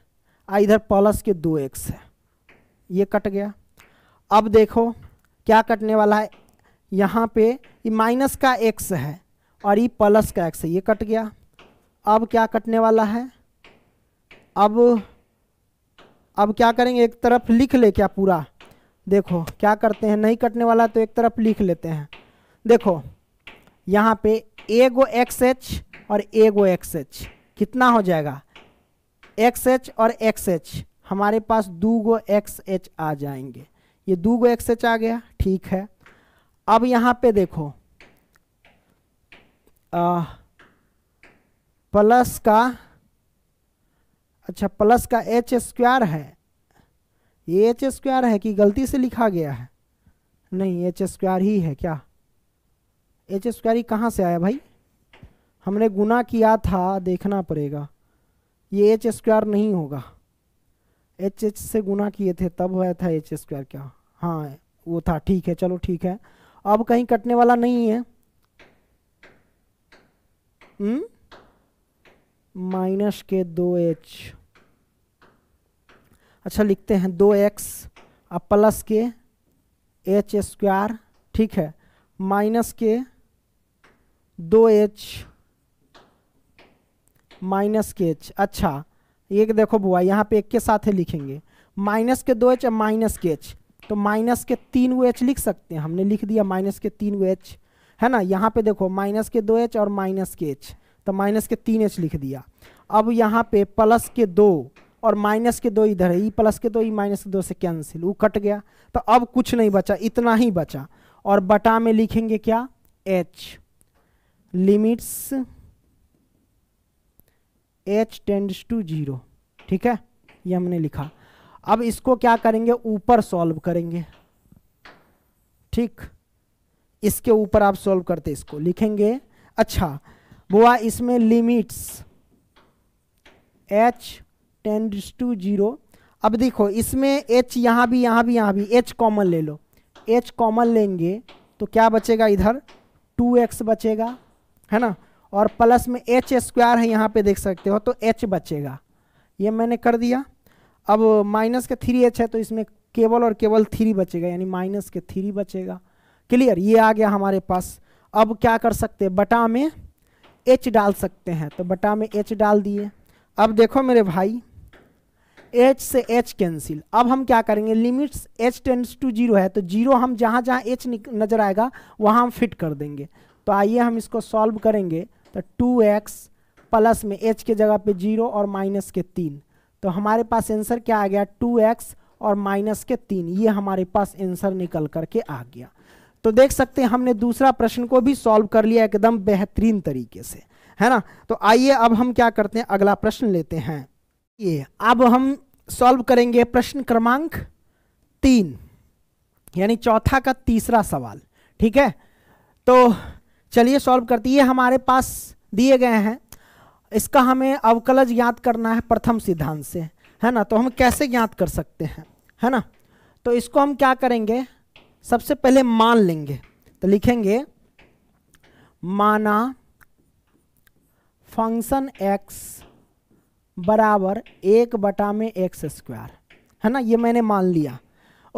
आ इधर प्लस के दो एक्स है ये कट गया अब देखो क्या कटने वाला है यहाँ पे ये माइनस का एक्स है और ये प्लस का एक्स है ये कट गया अब क्या कटने वाला है अब अब क्या करेंगे एक तरफ लिख ले क्या पूरा देखो क्या करते हैं नहीं कटने वाला तो एक तरफ लिख लेते हैं देखो यहाँ पे एगो एक्स एच और एगो एक्स एच कितना हो जाएगा एक्स एच और एक्स एच हमारे पास दो गो एक्स एच आ जाएंगे ये दो गो एक्स एच आ गया ठीक है अब यहां पे देखो आ, प्लस का अच्छा प्लस का एच स्क्वायर है ये एच स्क्वायर है कि गलती से लिखा गया है नहीं एच स्क्वायर ही है क्या एच स्क्वायर ये कहाँ से आया भाई हमने गुना किया था देखना पड़ेगा ये एच स्क्वायर नहीं होगा एच एच से गुना किए थे तब हुआ था एच स्क्वायर क्या हाँ वो था ठीक है चलो ठीक है अब कहीं कटने वाला नहीं है हम्म? माइनस के दो एच अच्छा लिखते हैं दो एक्स और प्लस के एच स्क्वायर ठीक है माइनस के दो एच माइनस के एच अच्छा एक देखो बुआ यहाँ पे एक के साथ ही लिखेंगे माइनस के दो एच और माइनस के एच तो माइनस के तीन वो एच लिख सकते हैं हमने लिख दिया माइनस के तीन वो एच है ना यहाँ पे देखो माइनस के दो एच और माइनस के एच तो माइनस के तीन एच लिख दिया अब यहाँ पे प्लस के दो और माइनस के दो इधर है ई प्लस के दो ई माइनस के दो से कैंसिल वो कट गया तो अब कुछ नहीं बचा इतना ही बचा और बटा में लिखेंगे क्या h limits h tends to zero ठीक है ये हमने लिखा अब इसको क्या करेंगे ऊपर सॉल्व करेंगे ठीक इसके ऊपर आप सॉल्व करते इसको लिखेंगे अच्छा बुआ इसमें limits h tends to zero अब देखो इसमें एच यहां भी यहां भी यहां भी एच कॉमन ले लो एच कॉमन लेंगे तो क्या बचेगा इधर टू एक्स बचेगा है ना और प्लस में एच स्क्वायर है यहाँ पे देख सकते हो तो एच बचेगा ये मैंने कर दिया अब माइनस के थ्री एच है तो इसमें केवल और केवल थ्री बचेगा यानी माइनस के थ्री बचेगा क्लियर ये आ गया हमारे पास अब क्या कर सकते हैं बटा में एच डाल सकते हैं तो बटा में एच डाल दिए अब देखो मेरे भाई एच से एच कैंसिल अब हम क्या करेंगे limits h tends to zero है तो जीरो हम जहाँ जहाँ एच नज़र आएगा वहाँ हम फिट कर देंगे तो आइए हम इसको सॉल्व करेंगे तो टू एक्स प्लस में एच के जगह पे जीरो और माइनस के तीन तो हमारे पास आंसर क्या आ गया टू एक्स और माइनस के तीन ये हमारे पास आंसर निकल करके आ गया तो देख सकते हैं हमने दूसरा प्रश्न को भी सॉल्व कर लिया एकदम बेहतरीन तरीके से है ना तो आइए अब हम क्या करते हैं अगला प्रश्न लेते हैं ये अब हम सॉल्व करेंगे प्रश्न क्रमांक तीन यानी चौथा का तीसरा सवाल ठीक है तो चलिए सॉल्व करती है हमारे पास दिए गए हैं इसका हमें अवकलज ज्ञात करना है प्रथम सिद्धांत से है ना तो हम कैसे ज्ञात कर सकते हैं है ना तो इसको हम क्या करेंगे सबसे पहले मान लेंगे तो लिखेंगे माना फंक्शन एक्स बराबर एक बटा में एक्स स्क्वायर है ना ये मैंने मान लिया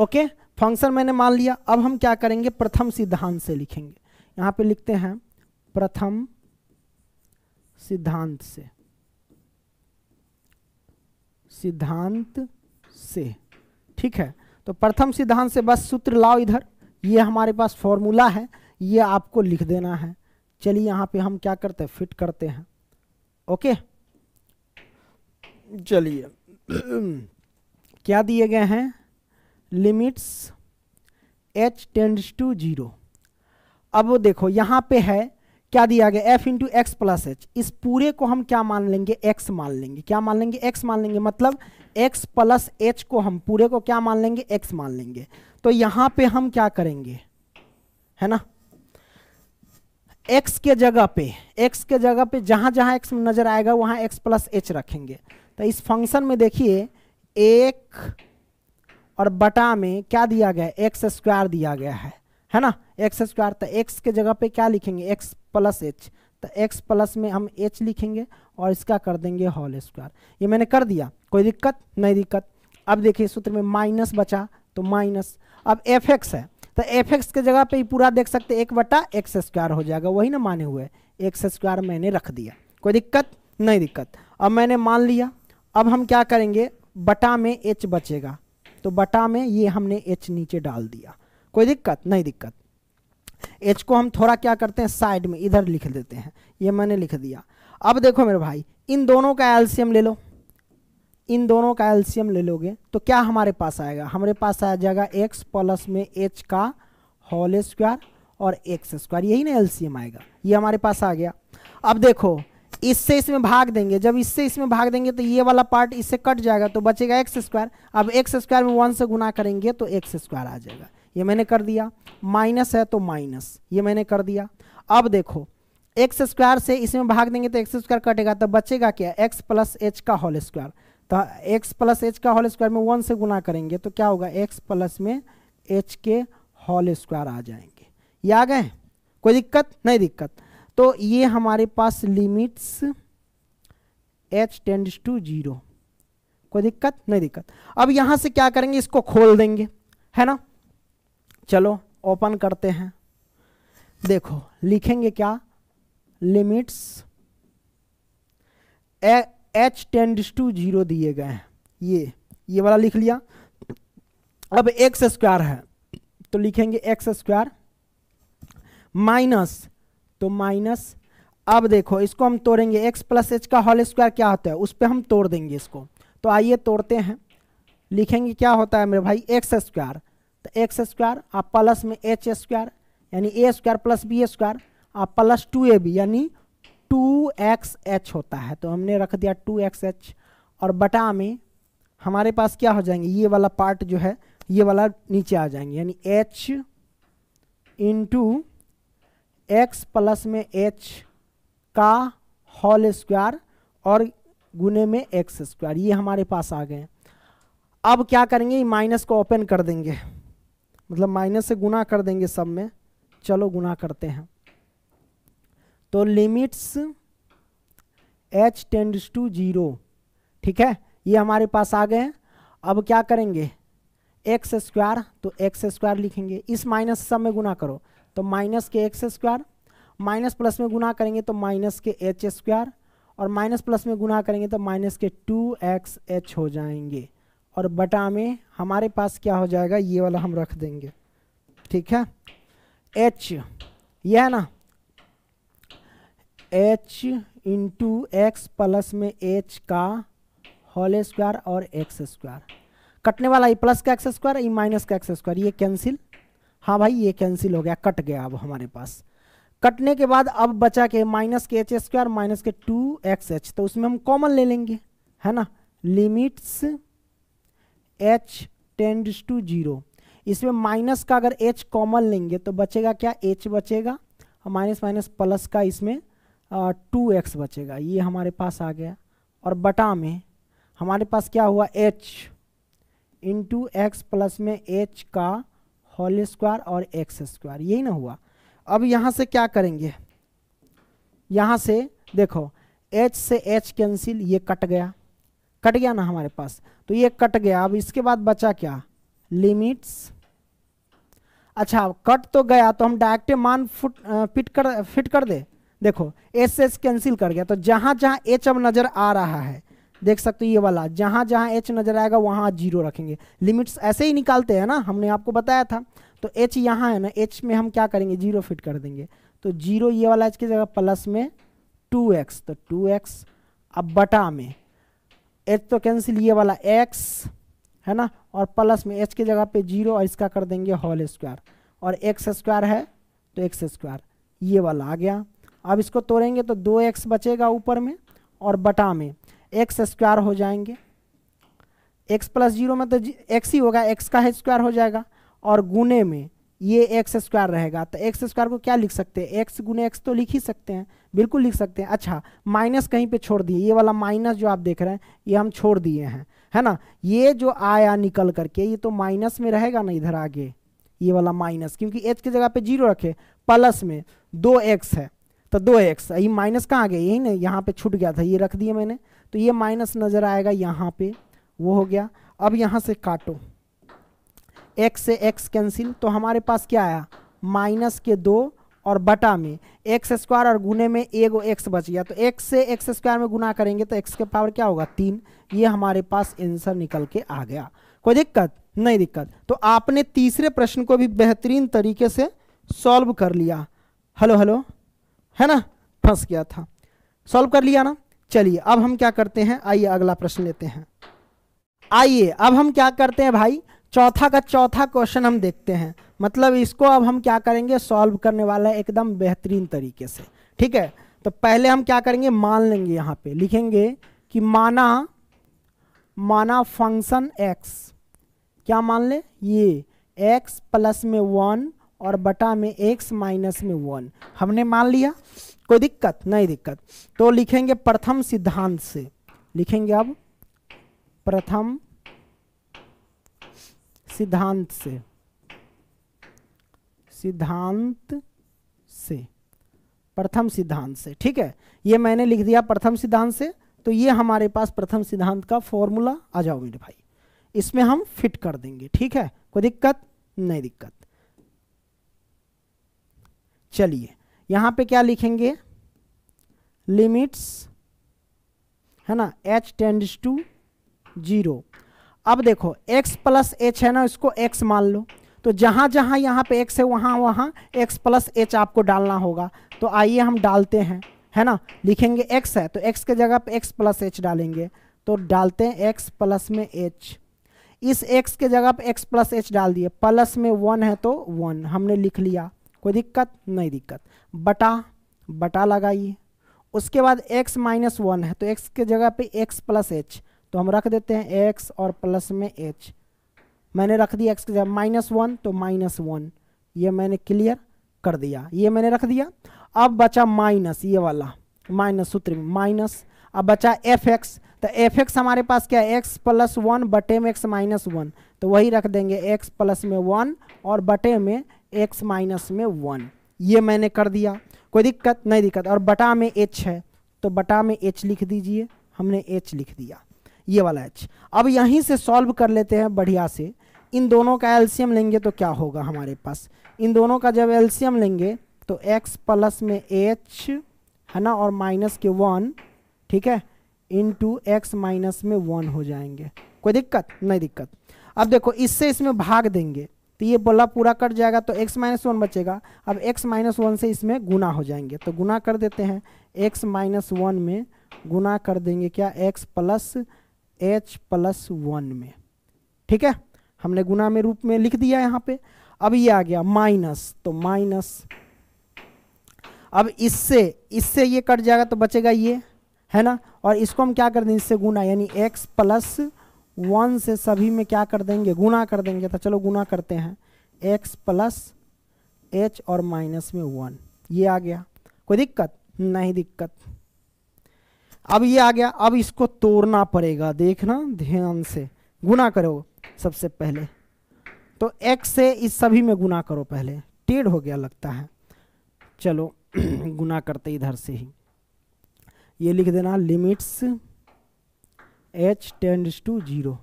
ओके फंक्शन मैंने मान लिया अब हम क्या करेंगे प्रथम सिद्धांत से लिखेंगे यहाँ पे लिखते हैं प्रथम सिद्धांत से सिद्धांत से ठीक है तो प्रथम सिद्धांत से बस सूत्र लाओ इधर ये हमारे पास फॉर्मूला है ये आपको लिख देना है चलिए यहाँ पे हम क्या करते हैं फिट करते हैं ओके चलिए क्या दिए गए हैं limits h tends to zero अब वो देखो यहाँ पे है क्या दिया गया f into x plus h इस पूरे को हम क्या मान लेंगे एक्स मान लेंगे क्या मान लेंगे एक्स मान लेंगे मतलब एक्स प्लस एच को हम पूरे को क्या मान लेंगे एक्स मान लेंगे तो यहाँ पे हम क्या करेंगे है ना एक्स के जगह पे एक्स के जगह पे जहाँ जहाँ एक्स नजर आएगा वहाँ एक्स प्लस एच रखेंगे तो इस फंक्शन में देखिए एक और बटा में क्या दिया गया एक्स स्क्वायर दिया गया है है ना एक्स स्क्वायर तो एक्स के जगह पे क्या लिखेंगे एक्स प्लस एच तो एक्स प्लस में हम एच लिखेंगे और इसका कर देंगे होल स्क्वायर ये मैंने कर दिया कोई दिक्कत नहीं दिक्कत अब देखिए सूत्र में माइनस बचा तो माइनस अब एफ एक्स है तो एफ एक्स के जगह पे पूरा देख सकते एक बटा एक्स स्क्वायर हो जाएगा वही ना माने हुए एक्स स्क्वायर मैंने रख दिया कोई दिक्कत नहीं दिक्कत अब मैंने मान लिया अब हम क्या करेंगे बटा में एच बचेगा तो बटा में ये हमने एच नीचे डाल दिया कोई दिक्कत नहीं दिक्कत एच को हम थोड़ा क्या करते हैं साइड में इधर लिख देते हैं ये मैंने लिख दिया अब देखो मेरे भाई इन दोनों का एल्सियम ले लो इन दोनों का एल्सियम ले लोगे तो क्या हमारे पास आएगा हमारे पास आ जाएगा एक्स प्लस में एच का होल स्क्वायर और एक्स स्क्वायर यही ना एल्सियम आएगा ये हमारे पास आ गया अब देखो इससे इसमें भाग देंगे जब इससे इसमें भाग देंगे तो ये वाला पार्ट इससे कट जाएगा तो बचेगा एक्स स्क्वायर अब एक्स स्क्वायर में वन से गुना करेंगे तो एक्स स्क्वायर आ जाएगा ये मैंने कर दिया माइनस है तो माइनस ये मैंने कर दिया अब देखो एक्स स्क्वायर से इसमें भाग देंगे तो एक्स स्क्वायर कटेगा तो बचेगा क्या एक्स प्लस एच का होल स्क्वायर तो एक्स प्लस एच का होल स्क्वायर में वन से गुना करेंगे तो क्या होगा एक्स प्लस में एच के होल स्क्वायर आ जाएंगे ये आ गए कोई दिक्कत नहीं दिक्कत तो ये हमारे पास limits h tends to zero कोई दिक्कत नहीं दिक्कत अब यहां से क्या करेंगे इसको खोल देंगे है ना चलो ओपन करते हैं देखो लिखेंगे क्या limits h tends to zero दिए गए हैं ये ये वाला लिख लिया अब एक्स स्क्वायर है तो लिखेंगे एक्स स्क्वायर माइनस तो माइनस अब देखो इसको हम तोड़ेंगे एक्स प्लस एच का होल स्क्वायर क्या होता है उस पर हम तोड़ देंगे इसको तो आइए तोड़ते हैं लिखेंगे क्या होता है मेरे भाई एक्स स्क्वायर तो एक्स स्क्वायर और प्लस में एच स्क्वायर यानी a square plus b square और प्लस टू ए बी यानी टू एक्स एच होता है तो हमने रख दिया टू एक्स एच और बटा में हमारे पास क्या हो जाएंगे ये वाला पार्ट जो है ये वाला नीचे आ जाएंगे यानी एच इंटू एक्स प्लस में एच का होल स्क्वायर और गुने में एक्स स्क्वायर ये हमारे पास आ गए अब क्या करेंगे माइनस को ओपन कर देंगे मतलब माइनस से गुना कर देंगे सब में चलो गुना करते हैं तो limits h tends to zero ठीक है ये हमारे पास आ गए हैं अब क्या करेंगे एक्स स्क्वायर तो एक्स स्क्वायर लिखेंगे इस माइनस सब में गुना करो तो माइनस के एक्स स्क्वायर माइनस प्लस में गुना करेंगे तो माइनस के एच स्क्वायर और माइनस प्लस में गुना करेंगे तो माइनस के टू एक्स एच हो जाएंगे और बटा में हमारे पास क्या हो जाएगा ये वाला हम रख देंगे ठीक है एच ये है ना एच इंटू एक्स प्लस में एच का होल स्क्वायर और एक्स स्क्वायर कटने वाला ये प्लस का एक्स स्क्वायर ये माइनस का एक्स स्क्वायर ये कैंसिल हाँ भाई ये कैंसिल हो गया कट गया अब हमारे पास कटने के बाद अब बचा के माइनस के एच स्क्वायर माइनस के टू एक्स एच तो उसमें हम कॉमन ले लेंगे है ना limits h tends to zero इसमें माइनस का अगर एच कॉमन लेंगे तो बचेगा क्या एच बचेगा माइनस माइनस प्लस का इसमें टू एक्स बचेगा ये हमारे पास आ गया और बटा में हमारे पास क्या हुआ एच इंटू एक्स प्लस में एच का होल स्क्वायर और एक्स स्क्वायर यही ना हुआ अब यहाँ से क्या करेंगे यहाँ से देखो एच से एच कैंसिल ये कट गया कट गया ना हमारे पास तो ये कट गया अब इसके बाद बचा क्या लिमिट्स अच्छा कट तो गया तो हम डायरेक्ट मान फुट फिट कर फिट कर दे देखो एस एस कैंसिल कर गया तो जहां जहां एच अब नज़र आ रहा है देख सकते हो ये वाला जहां जहां एच नज़र आएगा वहां जीरो रखेंगे लिमिट्स ऐसे ही निकालते हैं ना हमने आपको बताया था तो एच यहाँ है ना एच में हम क्या करेंगे जीरो फिट कर देंगे तो जीरो ये वाला एच की जगह प्लस में टू एक्स तो टू एक्स अब बटा में एच तो कैंसिल ये वाला एक्स है ना और प्लस में एच की जगह पे जीरो और इसका कर देंगे होल स्क्वायर और एक्स स्क्वायर है तो एक्स स्क्वायर ये वाला आ गया अब इसको तोड़ेंगे तो दो एक्स बचेगा ऊपर में और बटा में एक्स स्क्वायर हो जाएंगे एक्स प्लस जीरो में तो एक्स ही होगा एक्स का स्क्वायर हो जाएगा और गुने में ये एक्स स्क्वायर रहेगा तो एक्स स्क्वायर को क्या लिख सकते हैं एक्स गुने एक्स तो लिख ही सकते हैं बिल्कुल लिख सकते हैं अच्छा माइनस कहीं पे छोड़ दिए ये वाला माइनस जो आप देख रहे हैं ये हम छोड़ दिए हैं है ना ये जो आया निकल करके ये तो माइनस में रहेगा ना इधर आगे ये वाला माइनस क्योंकि एच की जगह पे जीरो रखे प्लस में दो एक्स है तो दो एक्स ये माइनस कहाँ आ गया यही ना यहाँ पे छूट गया था ये रख दिया मैंने तो ये माइनस नज़र आएगा यहाँ पे वो हो गया अब यहाँ से काटो एक्स से एक्स कैंसिल तो हमारे पास क्या आया माइनस के दो और बटा में एक्स स्क्वायर और गुने में एगो एक्स बच गया तो एक्स से एक्स स्क्वायर में गुना करेंगे तो एक्स के पावर क्या होगा तीन ये हमारे पास आंसर निकल के आ गया कोई दिक्कत नहीं दिक्कत तो आपने तीसरे प्रश्न को भी बेहतरीन तरीके से सॉल्व कर लिया हेलो हेलो है ना फंस गया था सॉल्व कर लिया ना चलिए अब हम क्या करते हैं आइए अगला प्रश्न लेते हैं आइए अब हम क्या करते हैं भाई चौथा का चौथा क्वेश्चन हम देखते हैं मतलब इसको अब हम क्या करेंगे सॉल्व करने वाला है एकदम बेहतरीन तरीके से ठीक है तो पहले हम क्या करेंगे मान लेंगे यहाँ पे लिखेंगे कि माना माना फंक्शन x क्या मान ले ये x प्लस में वन और बटा में x माइनस में वन हमने मान लिया कोई दिक्कत नहीं दिक्कत तो लिखेंगे प्रथम सिद्धांत से लिखेंगे अब प्रथम सिद्धांत से सिद्धांत से प्रथम सिद्धांत से ठीक है ये मैंने लिख दिया प्रथम सिद्धांत से तो ये हमारे पास प्रथम सिद्धांत का फॉर्मूला आ जाओ मेरे भाई इसमें हम फिट कर देंगे ठीक है कोई दिक्कत नहीं दिक्कत चलिए यहां पे क्या लिखेंगे लिमिट्स है ना एच टेंड्स टू जीरो अब देखो x प्लस एच है ना इसको x मान लो तो जहाँ जहाँ यहाँ पे एक्स है वहाँ वहाँ एक्स प्लस एच आपको डालना होगा तो आइए हम डालते हैं है ना लिखेंगे एक्स है तो एक्स के जगह पे एक्स प्लस एच डालेंगे तो डालते हैं एक्स प्लस में एच इस एक्स के जगह पे एक्स प्लस एच डाल दिए प्लस में वन है तो वन हमने लिख लिया कोई दिक्कत नहीं दिक्कत बटा बटा लगाइए उसके बाद एक्स माइनस वन है तो एक्स के जगह पे एक्स प्लस एच तो हम रख देते हैं एक्स और प्लस में एच मैंने रख दिया एक्स की जगह माइनस वन तो माइनस वन ये मैंने क्लियर कर दिया ये मैंने रख दिया अब बचा माइनस ये वाला माइनस सूत्र में माइनस अब बचा एफ एक्स तो एफ एक्स हमारे पास क्या है एक्स प्लस वन बटे में एक्स माइनस वन तो वही रख देंगे एक्स प्लस में वन और बटे में एक्स माइनस में वन ये मैंने कर दिया कोई दिक्कत नहीं दिक्कत और बटा में एच है तो बटा में एच लिख दीजिए हमने एच लिख दिया ये वाला एच अब यहीं से सॉल्व कर लेते हैं बढ़िया से इन दोनों का एल्सियम लेंगे तो क्या होगा हमारे पास इन दोनों का जब एल्सियम लेंगे तो एक्स प्लस में एच है ना और माइनस के वन ठीक है इन टू एक्स माइनस में वन हो जाएंगे कोई दिक्कत नहीं दिक्कत अब देखो इससे इसमें भाग देंगे तो ये बोला पूरा कट जाएगा तो x माइनस वन बचेगा अब x माइनस वन से इसमें गुना हो जाएंगे तो गुना कर देते हैं x माइनस वन में गुना कर देंगे क्या x plus h plus one में ठीक है हमने गुना में रूप में लिख दिया यहाँ पे अब ये आ गया माइनस तो माइनस अब इससे इससे ये कट जाएगा तो बचेगा ये है ना और इसको हम क्या कर देंगे इससे गुना यानी x प्लस वन से सभी में क्या कर देंगे गुना कर देंगे तो चलो गुना करते हैं x प्लस एच और माइनस में वन ये आ गया कोई दिक्कत नहीं दिक्कत अब ये आ गया अब इसको तोड़ना पड़ेगा देखना ध्यान से गुना करो सबसे पहले तो x से इस सभी में गुना करो पहले टेढ़ हो गया लगता है चलो गुना करते इधर से ही ये लिख देना limits h tends to zero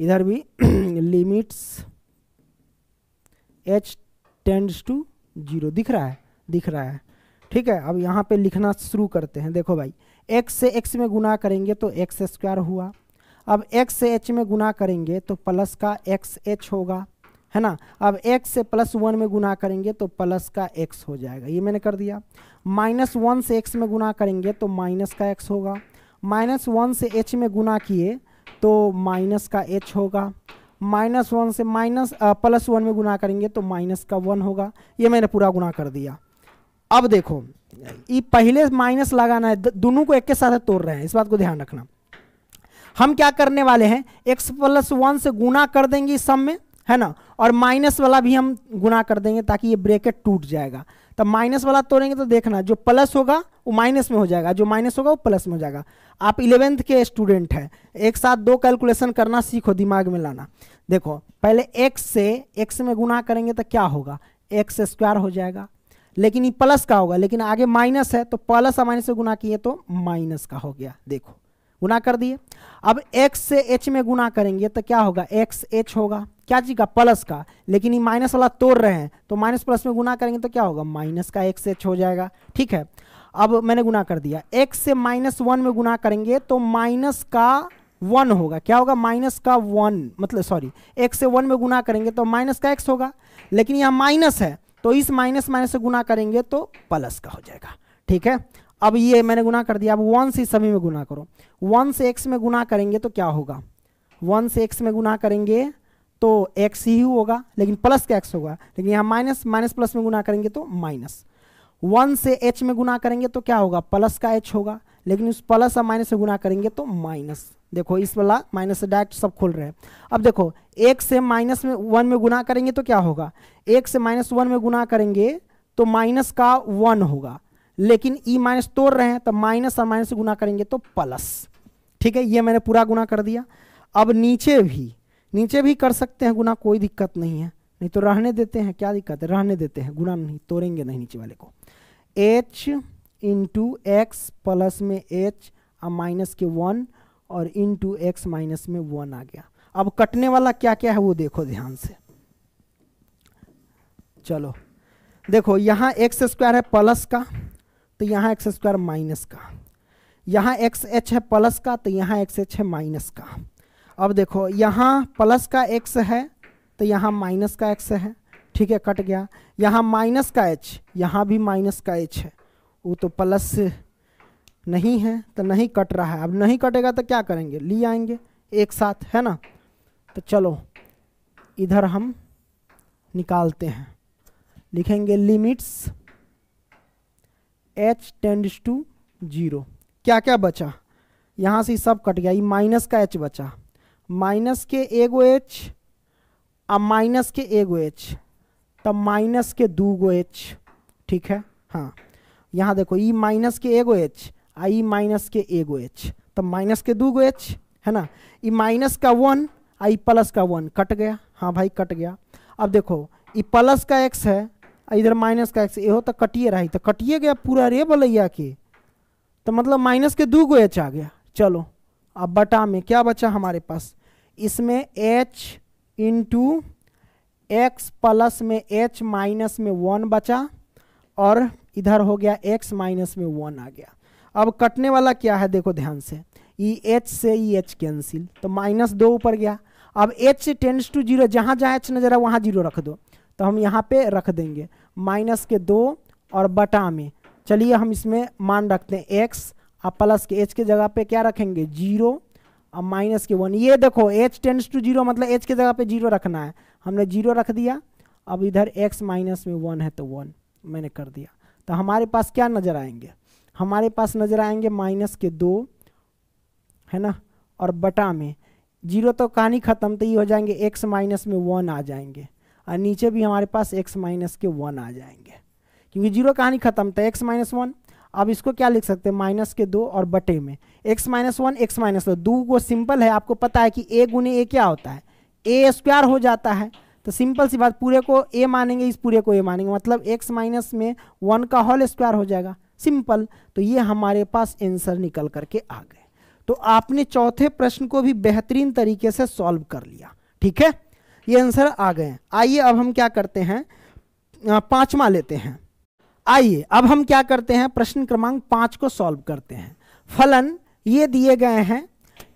इधर भी limits h tends to zero दिख रहा है दिख रहा है ठीक है अब यहाँ पे लिखना शुरू करते हैं देखो भाई एक्स से एक्स में गुना करेंगे तो एक्स स्क्वायर हुआ अब एक्स से एच में गुना करेंगे तो प्लस का एक्स एच होगा है ना अब एक से प्लस वन में गुना करेंगे तो प्लस का एक्स हो जाएगा ये मैंने कर दिया माइनस वन से एक्स में गुना करेंगे तो माइनस का एक्स होगा माइनस वन से एच में गुना किए तो माइनस का एच होगा माइनस वन से माइनस प्लस वन में गुना करेंगे तो माइनस का वन होगा ये मैंने पूरा गुना कर दिया अब देखो ये पहले माइनस लगाना है दोनों को एक के साथ तोड़ रहे हैं इस बात को ध्यान रखना हम क्या करने वाले हैं एक्स प्लस वन से गुना कर देंगे इस सब में है ना और माइनस वाला भी हम गुना कर देंगे ताकि ये ब्रेकेट टूट जाएगा तब तो माइनस वाला तोड़ेंगे तो देखना जो प्लस होगा वो माइनस में हो जाएगा जो माइनस होगा वो प्लस में हो जाएगा आप इलेवेंथ के स्टूडेंट हैं एक साथ दो कैलकुलेशन करना सीखो दिमाग में लाना देखो पहले एक्स से एक्स में गुना करेंगे तो क्या होगा एक्स स्क्वायर हो जाएगा लेकिन ये प्लस का होगा लेकिन आगे माइनस है तो प्लस और माइनस से गुना किए तो माइनस का हो गया देखो गुना कर दिए अब x से h में गुना करेंगे तो क्या होगा x h होगा क्या चीज का प्लस का लेकिन ये माइनस वाला तोड़ रहे हैं तो माइनस प्लस में गुना करेंगे तो क्या होगा माइनस का एक्स एच हो जाएगा ठीक है अब मैंने गुना कर दिया x से माइनस वन में गुना करेंगे तो माइनस का वन होगा क्या होगा माइनस का वन मतलब सॉरी x से वन में गुना करेंगे तो माइनस का x होगा लेकिन यहाँ माइनस है तो इस माइनस माइनस से गुना करेंगे तो प्लस का हो जाएगा ठीक है अब ये मैंने गुना कर दिया अब वन से सभी में गुना करो वन से एक्स में गुना करेंगे तो क्या होगा वन से एक्स में गुना करेंगे तो एक्स ही होगा लेकिन प्लस का एक्स होगा लेकिन यहाँ माइनस माइनस प्लस में गुना करेंगे तो माइनस वन से एच में गुना करेंगे तो क्या होगा प्लस का एच होगा लेकिन उस प्लस और माइनस से गुना करेंगे तो माइनस देखो इस वाला माइनस से डायरेक्ट सब खोल रहे हैं अब देखो एक से माइनस में वन में गुना करेंगे तो क्या होगा एक से माइनस वन में गुना करेंगे तो माइनस का वन होगा लेकिन ई माइनस तोड़ रहे हैं तो माइनस और माइनस से गुना करेंगे तो प्लस ठीक है ये मैंने पूरा गुना कर दिया अब नीचे भी नीचे भी कर सकते हैं गुना कोई दिक्कत नहीं है नहीं तो रहने देते हैं क्या दिक्कत है रहने देते हैं गुणा नहीं तोड़ेंगे नहीं नीचे वाले को एच इंटू एक्स प्लस में एच अब माइनस के वन और इंटू एक्स माइनस में वन आ गया अब कटने वाला क्या क्या है वो देखो ध्यान से चलो देखो यहाँ एक्स स्क्वायर है प्लस का तो यहाँ एक्स स्क्वायर माइनस का यहाँ एक्स एच है प्लस का तो यहाँ एक्स एच है माइनस का अब देखो यहाँ प्लस का एक्स है तो यहाँ माइनस का एक्स है ठीक है कट गया यहाँ माइनस का एच यहाँ भी माइनस का एच है वो तो प्लस नहीं है तो नहीं कट रहा है अब नहीं कटेगा तो क्या करेंगे ले आएंगे एक साथ है ना तो चलो इधर हम निकालते हैं लिखेंगे limits h tends to zero क्या क्या बचा यहाँ से सब कट गया ये माइनस का एच बचा माइनस के एगो एच अब माइनस के एगो एच तब माइनस के दू गो एच ठीक है हाँ यहाँ देखो ई e माइनस के एगो एच आ ई e माइनस के एगो एच तब माइनस के दू गो एच है ना ई e माइनस का वन आ ई प्लस का वन कट गया हाँ भाई कट गया अब देखो ई प्लस का एक्स है इधर माइनस का एक्स यो तो कटिए रही तो कटिए गया पूरा रे बलैया के तो मतलब माइनस के दू गो एच आ गया चलो अब बटा में क्या बचा हमारे पास इसमें एच इंटू एक्स प्लस में एच माइनस में वन बचा और इधर हो गया एक्स माइनस में वन आ गया अब कटने वाला क्या है देखो ध्यान से ई एच से ई एच कैंसिल तो माइनस दो ऊपर गया अब एच टेंस टू जीरो जहाँ जहाँ एच नजर आए वहाँ जीरो रख दो तो हम यहाँ पे रख देंगे माइनस के दो और बटा में चलिए हम इसमें मान रखते हैं एक्स और प्लस के एच के जगह पे क्या रखेंगे जीरो अब माइनस के वन ये देखो एच टेंस टू जीरो मतलब एच के जगह पे जीरो रखना है हमने जीरो रख दिया अब इधर एक्स माइनस में वन है तो वन मैंने कर दिया तो हमारे पास क्या नज़र आएंगे हमारे पास नज़र आएंगे माइनस के दो है ना और बटा में जीरो तो कहानी ख़त्म तो ये हो जाएंगे एक्स माइनस में वन आ जाएंगे और नीचे भी हमारे पास एक्स माइनस के वन आ जाएंगे क्योंकि जीरो कहानी ख़त्म था एक्स माइनस वन अब इसको क्या लिख सकते हैं माइनस के दो और बटे में x minus one x minus दो दो को सिंपल है आपको पता है कि ए गुने ए क्या होता है ए स्क्वायर हो जाता है तो सिंपल सी बात पूरे को ए मानेंगे इस पूरे को ए मानेंगे मतलब एक्स माइनस में वन का होल स्क्वायर हो जाएगा सिंपल तो ये हमारे पास आंसर निकल करके आ गए तो आपने चौथे प्रश्न को भी बेहतरीन तरीके से सॉल्व कर लिया ठीक है ये आंसर आ गए आइए अब हम क्या करते हैं पांचवा लेते हैं आइए अब हम क्या करते हैं प्रश्न क्रमांक पांच को सॉल्व करते हैं फलन ये दिए गए हैं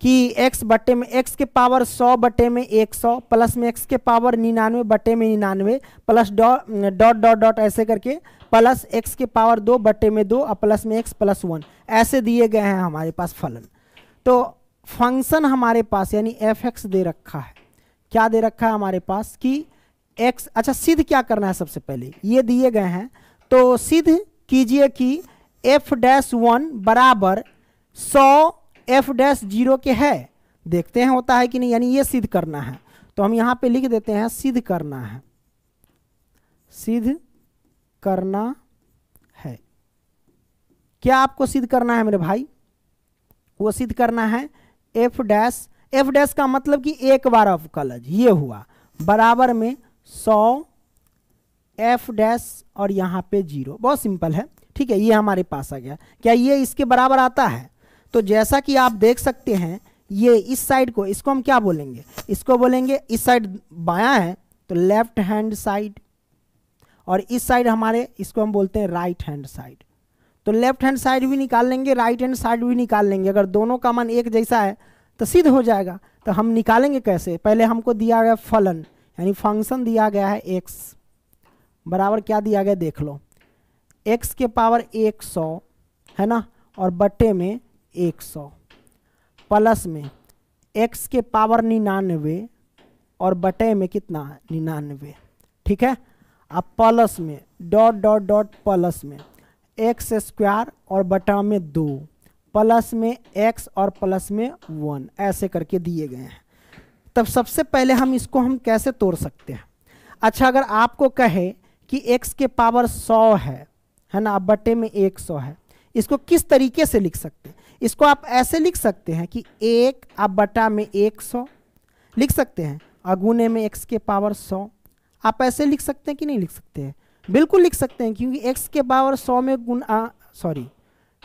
कि x बटे में x के पावर 100 बटे में 100 प्लस में x के पावर निन्यानवे बटे में निन्यानवे प्लस डॉट डॉट डॉट ऐसे करके प्लस x के पावर दो बटे में दो और प्लस में x प्लस वन ऐसे दिए गए हैं हमारे पास फलन तो फंक्शन हमारे पास यानी एफ एक्स दे रखा है क्या दे रखा है हमारे पास कि x अच्छा सिद्ध क्या करना है सबसे पहले ये दिए गए हैं तो सिद्ध कीजिए कि एफ डैश वन बराबर सौ एफ डैश जीरो के है देखते हैं होता है कि नहीं यानी ये सिद्ध करना है तो हम यहाँ पे लिख देते हैं सिद्ध करना है सिद्ध करना है क्या आपको सिद्ध करना है मेरे भाई वो सिद्ध करना है एफ डैश एफ डैश का मतलब कि एक बार ऑफ कलज ये हुआ बराबर में सौ एफ डैश और यहाँ पे जीरो बहुत सिंपल है ठीक है ये हमारे पास आ गया क्या ये इसके बराबर आता है तो जैसा कि आप देख सकते हैं ये इस साइड को इसको हम क्या बोलेंगे इसको बोलेंगे इस साइड बायां है तो लेफ्ट हैंड साइड और इस साइड हमारे इसको हम बोलते हैं राइट हैंड साइड तो लेफ्ट हैंड साइड भी निकाल लेंगे राइट हैंड साइड भी निकाल लेंगे अगर दोनों का मन एक जैसा है तो सिद्ध हो जाएगा तो हम निकालेंगे कैसे पहले हमको दिया गया फलन यानी फंक्शन दिया गया है एक्स बराबर क्या दिया गया देख लो एक्स के पावर एक सौ है ना और बट्टे में एक सौ प्लस में एक्स के पावर निन्यानवे और बटे में कितना निन्यानवे ठीक है अब प्लस में डॉट डॉट डॉट प्लस में एक्स स्क्वायर और बटा में दो प्लस में एक्स और प्लस में वन ऐसे करके दिए गए हैं तब सबसे पहले हम इसको हम कैसे तोड़ सकते हैं अच्छा अगर आपको कहे कि एक्स के पावर सौ है है ना अब बटे में एक सौ है इसको किस तरीके से लिख सकते हैं इसको आप ऐसे लिख सकते हैं कि एक आप बटा में एक सौ लिख सकते हैं अगुने में एक्स के पावर सौ आप ऐसे लिख सकते हैं कि नहीं लिख सकते हैं बिल्कुल लिख सकते हैं क्योंकि एक्स के पावर सौ में गुना सॉरी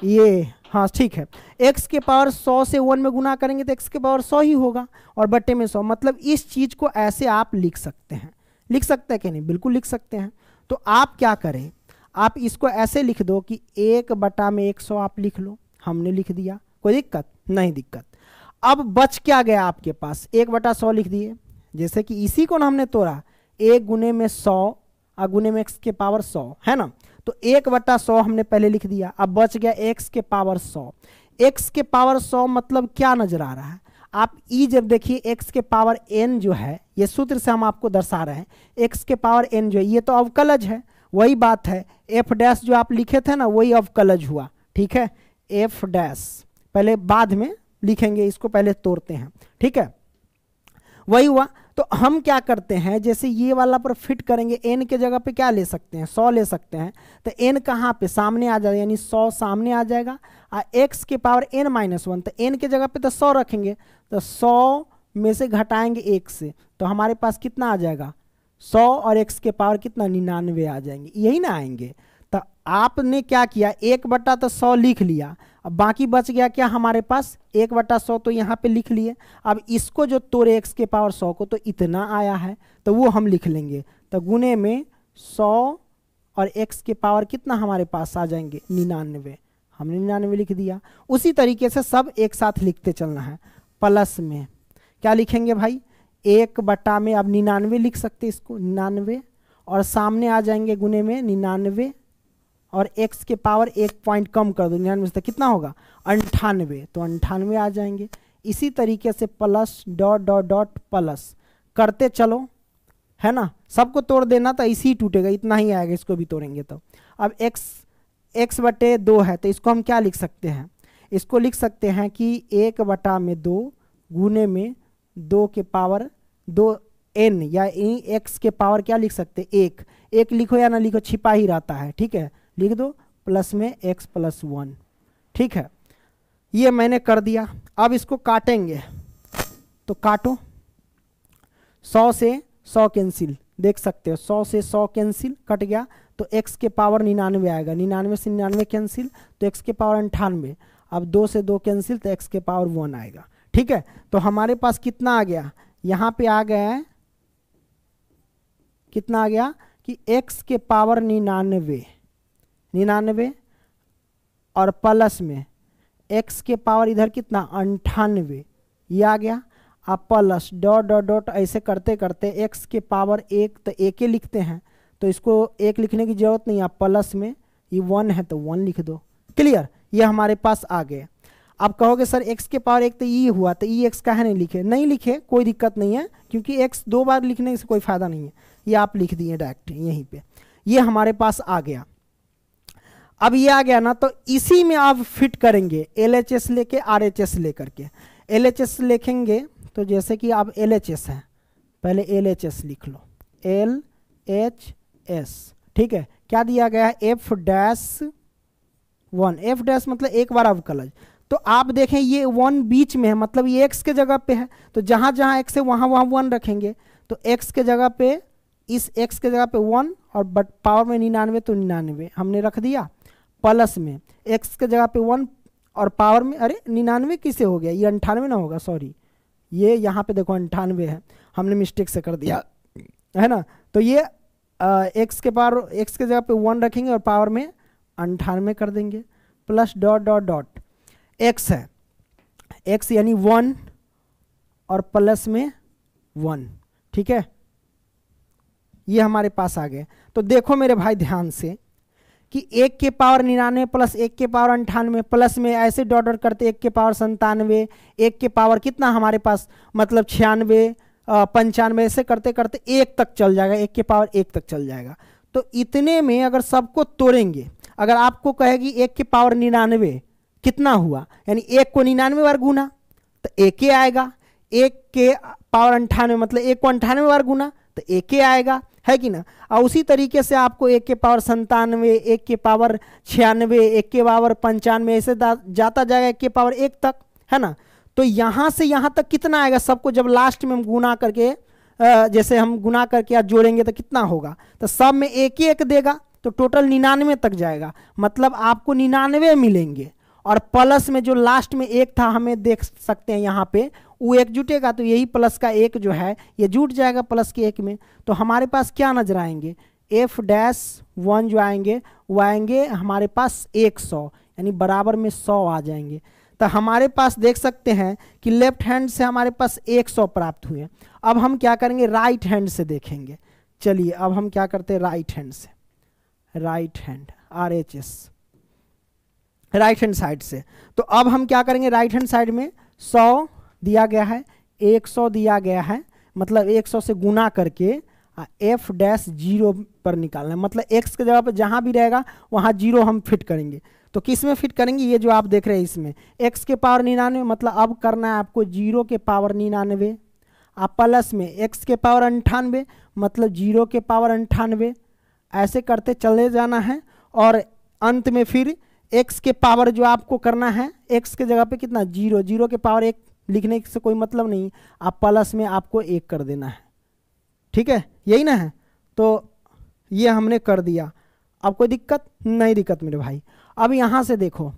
ये हाँ ठीक है एक्स के पावर सौ से वन में गुना करेंगे तो एक्स के पावर सौ ही होगा और बटे में सौ मतलब इस चीज़ को ऐसे आप लिख सकते हैं लिख सकते हैं कि नहीं बिल्कुल लिख सकते हैं तो आप क्या करें आप इसको ऐसे लिख दो कि एक बटा में एक सौ आप लिख लो हमने लिख दिया कोई दिक्कत नहीं दिक्कत अब बच क्या गया आपके पास एक बटा सौ लिख दिए जैसे कि इसी को ना हमने तोड़ा एक गुने में सौ और गुने में एक्स के पावर सौ है ना तो एक बटा सौ हमने पहले लिख दिया अब बच गया एक्स के पावर सौ एक्स के पावर सौ मतलब क्या नजर आ रहा है आप ई जब देखिए एक्स के पावर एन जो है ये सूत्र से हम आपको दर्शा रहे हैं एक्स के पावर एन जो है ये तो अवकलज है वही बात है एफ डैश जो आप लिखे थे ना वही अवकलज हुआ ठीक है एफ डैश पहले बाद में लिखेंगे इसको पहले तोड़ते हैं ठीक है वही हुआ तो हम क्या करते हैं जैसे ये वाला पर फिट करेंगे एन के जगह पे क्या ले सकते हैं सौ ले सकते हैं तो एन कहाँ पे सामने आ जाएगा यानी सौ सामने आ जाएगा और एक्स के पावर एन माइनस वन तो एन के जगह पे तो सौ रखेंगे तो सौ में से घटाएंगे एक से तो हमारे पास कितना आ जाएगा सौ और एक्स के पावर कितना निन्यानवे आ जाएंगे यही ना आएंगे आपने क्या किया एक बट्टा तो सौ लिख लिया अब बाकी बच गया क्या हमारे पास एक बट्टा सौ तो यहाँ पे लिख लिए अब इसको जो तोड़े एक्स के पावर सौ को तो इतना आया है तो वो हम लिख लेंगे तो गुने में सौ और एक्स के पावर कितना हमारे पास आ जाएंगे निन्यानवे हमने निन्यानवे लिख दिया उसी तरीके से सब एक साथ लिखते चलना है प्लस में क्या लिखेंगे भाई एक बट्टा में अब निन्यानवे लिख सकते इसको निन्यानवे और सामने आ जाएंगे गुने में निन्यानवे और x के पावर एक पॉइंट कम कर दो निन्यानवे से कितना होगा अंठानवे तो अंठानवे आ जाएंगे इसी तरीके से plus dot dot dot plus करते चलो है ना सबको तोड़ देना तो इसी टूटेगा इतना ही आएगा इसको भी तोड़ेंगे तो अब x x बटे दो है तो इसको हम क्या लिख सकते हैं इसको लिख सकते हैं कि एक बटा में दो गुने में दो के पावर दो एन या एक्स के पावर क्या लिख सकते एक एक लिखो या ना लिखो छिपा ही रहता है ठीक है लिख दो प्लस में एक्स प्लस वन ठीक है ये मैंने कर दिया अब इसको काटेंगे तो काटो सौ से सौ कैंसिल देख सकते हो सौ से सौ कैंसिल कट गया तो x के पावर निन्यानवे आएगा निन्यानवे से निन्यानवे कैंसिल तो x के पावर अंठानवे अब दो से दो कैंसिल तो x के पावर वन आएगा ठीक है तो हमारे पास कितना आ गया यहाँ पे आ गया है कितना आ गया कि x के पावर निन्यानवे निन्यानवे और प्लस में एक्स के पावर इधर कितना अंठानवे ये आ गया आप प्लस डॉट डॉट डॉट ऐसे करते करते एक्स के पावर एक तो एक ही लिखते हैं तो इसको एक लिखने की ज़रूरत नहीं आप प्लस में ये वन है तो वन लिख दो क्लियर ये हमारे पास आ गए आप कहोगे सर एक्स के पावर एक तो ई हुआ तो ई एक्स का है नहीं लिखे नहीं लिखे कोई दिक्कत नहीं है क्योंकि एक्स दो बार लिखने से कोई फ़ायदा नहीं है ये आप लिख दिए डायरेक्ट यहीं पे ये हमारे पास आ गया अब ये आ गया ना तो इसी में आप फिट करेंगे एल एच एस लेके आर एच एस लेकर के एल एच एस लिखेंगे तो जैसे कि आप एल एच एस हैं पहले एल एच एस लिख लो एल एच एस ठीक है क्या दिया गया है f dash one f dash मतलब एक बार कलज तो आप देखें ये वन बीच में है मतलब ये एक्स के जगह पे है तो जहाँ जहाँ एक्स है वहाँ वहाँ वन रखेंगे तो एक्स के जगह पे इस एक्स के जगह पे वन और बट पावर में निन्यानवे तो निन्यानवे हमने रख दिया प्लस में एक्स के जगह पे वन और पावर में अरे निन्यानवे किसे हो गया ये अंठानवे ना होगा सॉरी ये यहाँ पे देखो अंठानवे है हमने मिस्टेक से कर दिया है ना तो ये एक्स के पावर एक्स के जगह पे वन रखेंगे और पावर में अंठानवे कर देंगे plus dot dot dot x है एक्स यानी वन और प्लस में वन ठीक है ये हमारे पास आ गए तो देखो मेरे भाई ध्यान से कि एक के पावर निन्यानवे प्लस एक के पावर अंठानवे प्लस में ऐसे डॉट डॉट करते एक के पावर संतानवे एक के पावर कितना हमारे पास मतलब छियानवे पंचानवे ऐसे करते करते एक तक चल जाएगा एक के पावर एक तक चल जाएगा तो इतने में अगर सबको तोड़ेंगे अगर आपको कहेगी एक के पावर निन्यानवे कितना हुआ यानी एक को निन्यानवे बार गुना तो एक ही आएगा एक के पावर अंठानवे मतलब एक को अंठानवे बार गुना तो एक ही आएगा है कि ना और उसी तरीके से आपको एक के पावर संतानवे एक के पावर छियानवे एक के पावर पंचानवे ऐसे जाता जाएगा एक के पावर एक तक है ना तो यहाँ से यहाँ तक कितना आएगा सबको जब लास्ट में हम गुना करके जैसे हम गुना करके या जोड़ेंगे तो कितना होगा तो सब में एक ही एक देगा तो टोटल निन्यानवे तक जाएगा मतलब आपको निन्यानवे मिलेंगे और प्लस में जो लास्ट में एक था हमें देख सकते हैं यहाँ पे वो एक जुटेगा तो यही प्लस का एक जो है ये जुट जाएगा प्लस के एक में तो हमारे पास क्या नजर आएंगे एफ डैश वन जो आएंगे वो आएंगे हमारे पास एक सौ यानी बराबर में सौ आ जाएंगे तो हमारे पास देख सकते हैं कि लेफ्ट हैंड से हमारे पास एक सौ प्राप्त हुए अब हम क्या करेंगे राइट हैंड से देखेंगे चलिए अब हम क्या करते हैं राइट हैंड से right hand R H S right hand side से तो अब हम क्या करेंगे राइट हैंड साइड में सौ दिया गया है एक सौ दिया गया है मतलब एक सौ से गुना करके एफ डैश जीरो पर निकालना है मतलब एक्स के जगह पर जहाँ भी रहेगा वहाँ जीरो हम फिट करेंगे तो किस में फिट करेंगे ये जो आप देख रहे हैं इसमें एक्स के पावर निन्यानवे मतलब अब करना है आपको जीरो के पावर निन्यानवे आप प्लस में एक्स के पावर अंठानवे मतलब जीरो के पावर अंठानवे ऐसे करते चले जाना है और अंत में फिर एक्स के पावर जो आपको करना है एक्स के जगह पे कितना जीरो जीरो के पावर एक लिखने से कोई मतलब नहीं आप प्लस में आपको एक कर देना है ठीक है यही ना है तो ये हमने कर दिया अब कोई दिक्कत नहीं दिक्कत मेरे भाई अब यहाँ से देखो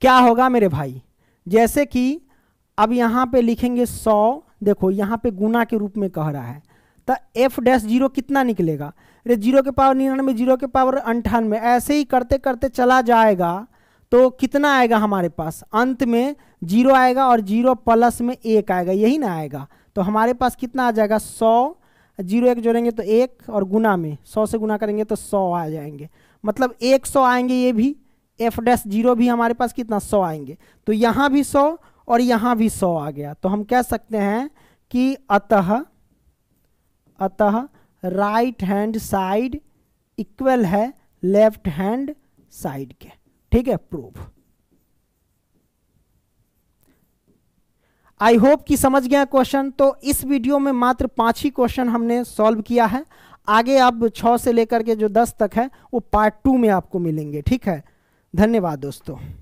क्या होगा मेरे भाई जैसे कि अब यहाँ पे लिखेंगे सौ देखो यहाँ पे गुना के रूप में कह रहा है तो एफ डैश जीरो कितना निकलेगा अरे जीरो के पावर निन्यानवे जीरो के पावर अंठानवे ऐसे ही करते करते चला जाएगा तो कितना आएगा हमारे पास अंत में जीरो आएगा और जीरो प्लस में एक आएगा यही ना आएगा तो हमारे पास कितना आ जाएगा सौ जीरो एक जोड़ेंगे तो एक और गुना में सौ से गुना करेंगे तो सौ आ जाएंगे मतलब एक सौ आएंगे ये भी एफ डैश जीरो भी हमारे पास कितना सौ आएंगे तो यहाँ भी सौ और यहाँ भी सौ आ गया तो हम कह सकते हैं कि अतः अतः राइट हैंड साइड इक्वल है लेफ्ट हैंड साइड के ठीक है प्रूफ आई होप कि समझ गया क्वेश्चन तो इस वीडियो में मात्र पांच ही क्वेश्चन हमने सॉल्व किया है आगे आप छ से लेकर के जो दस तक है वो पार्ट टू में आपको मिलेंगे ठीक है धन्यवाद दोस्तों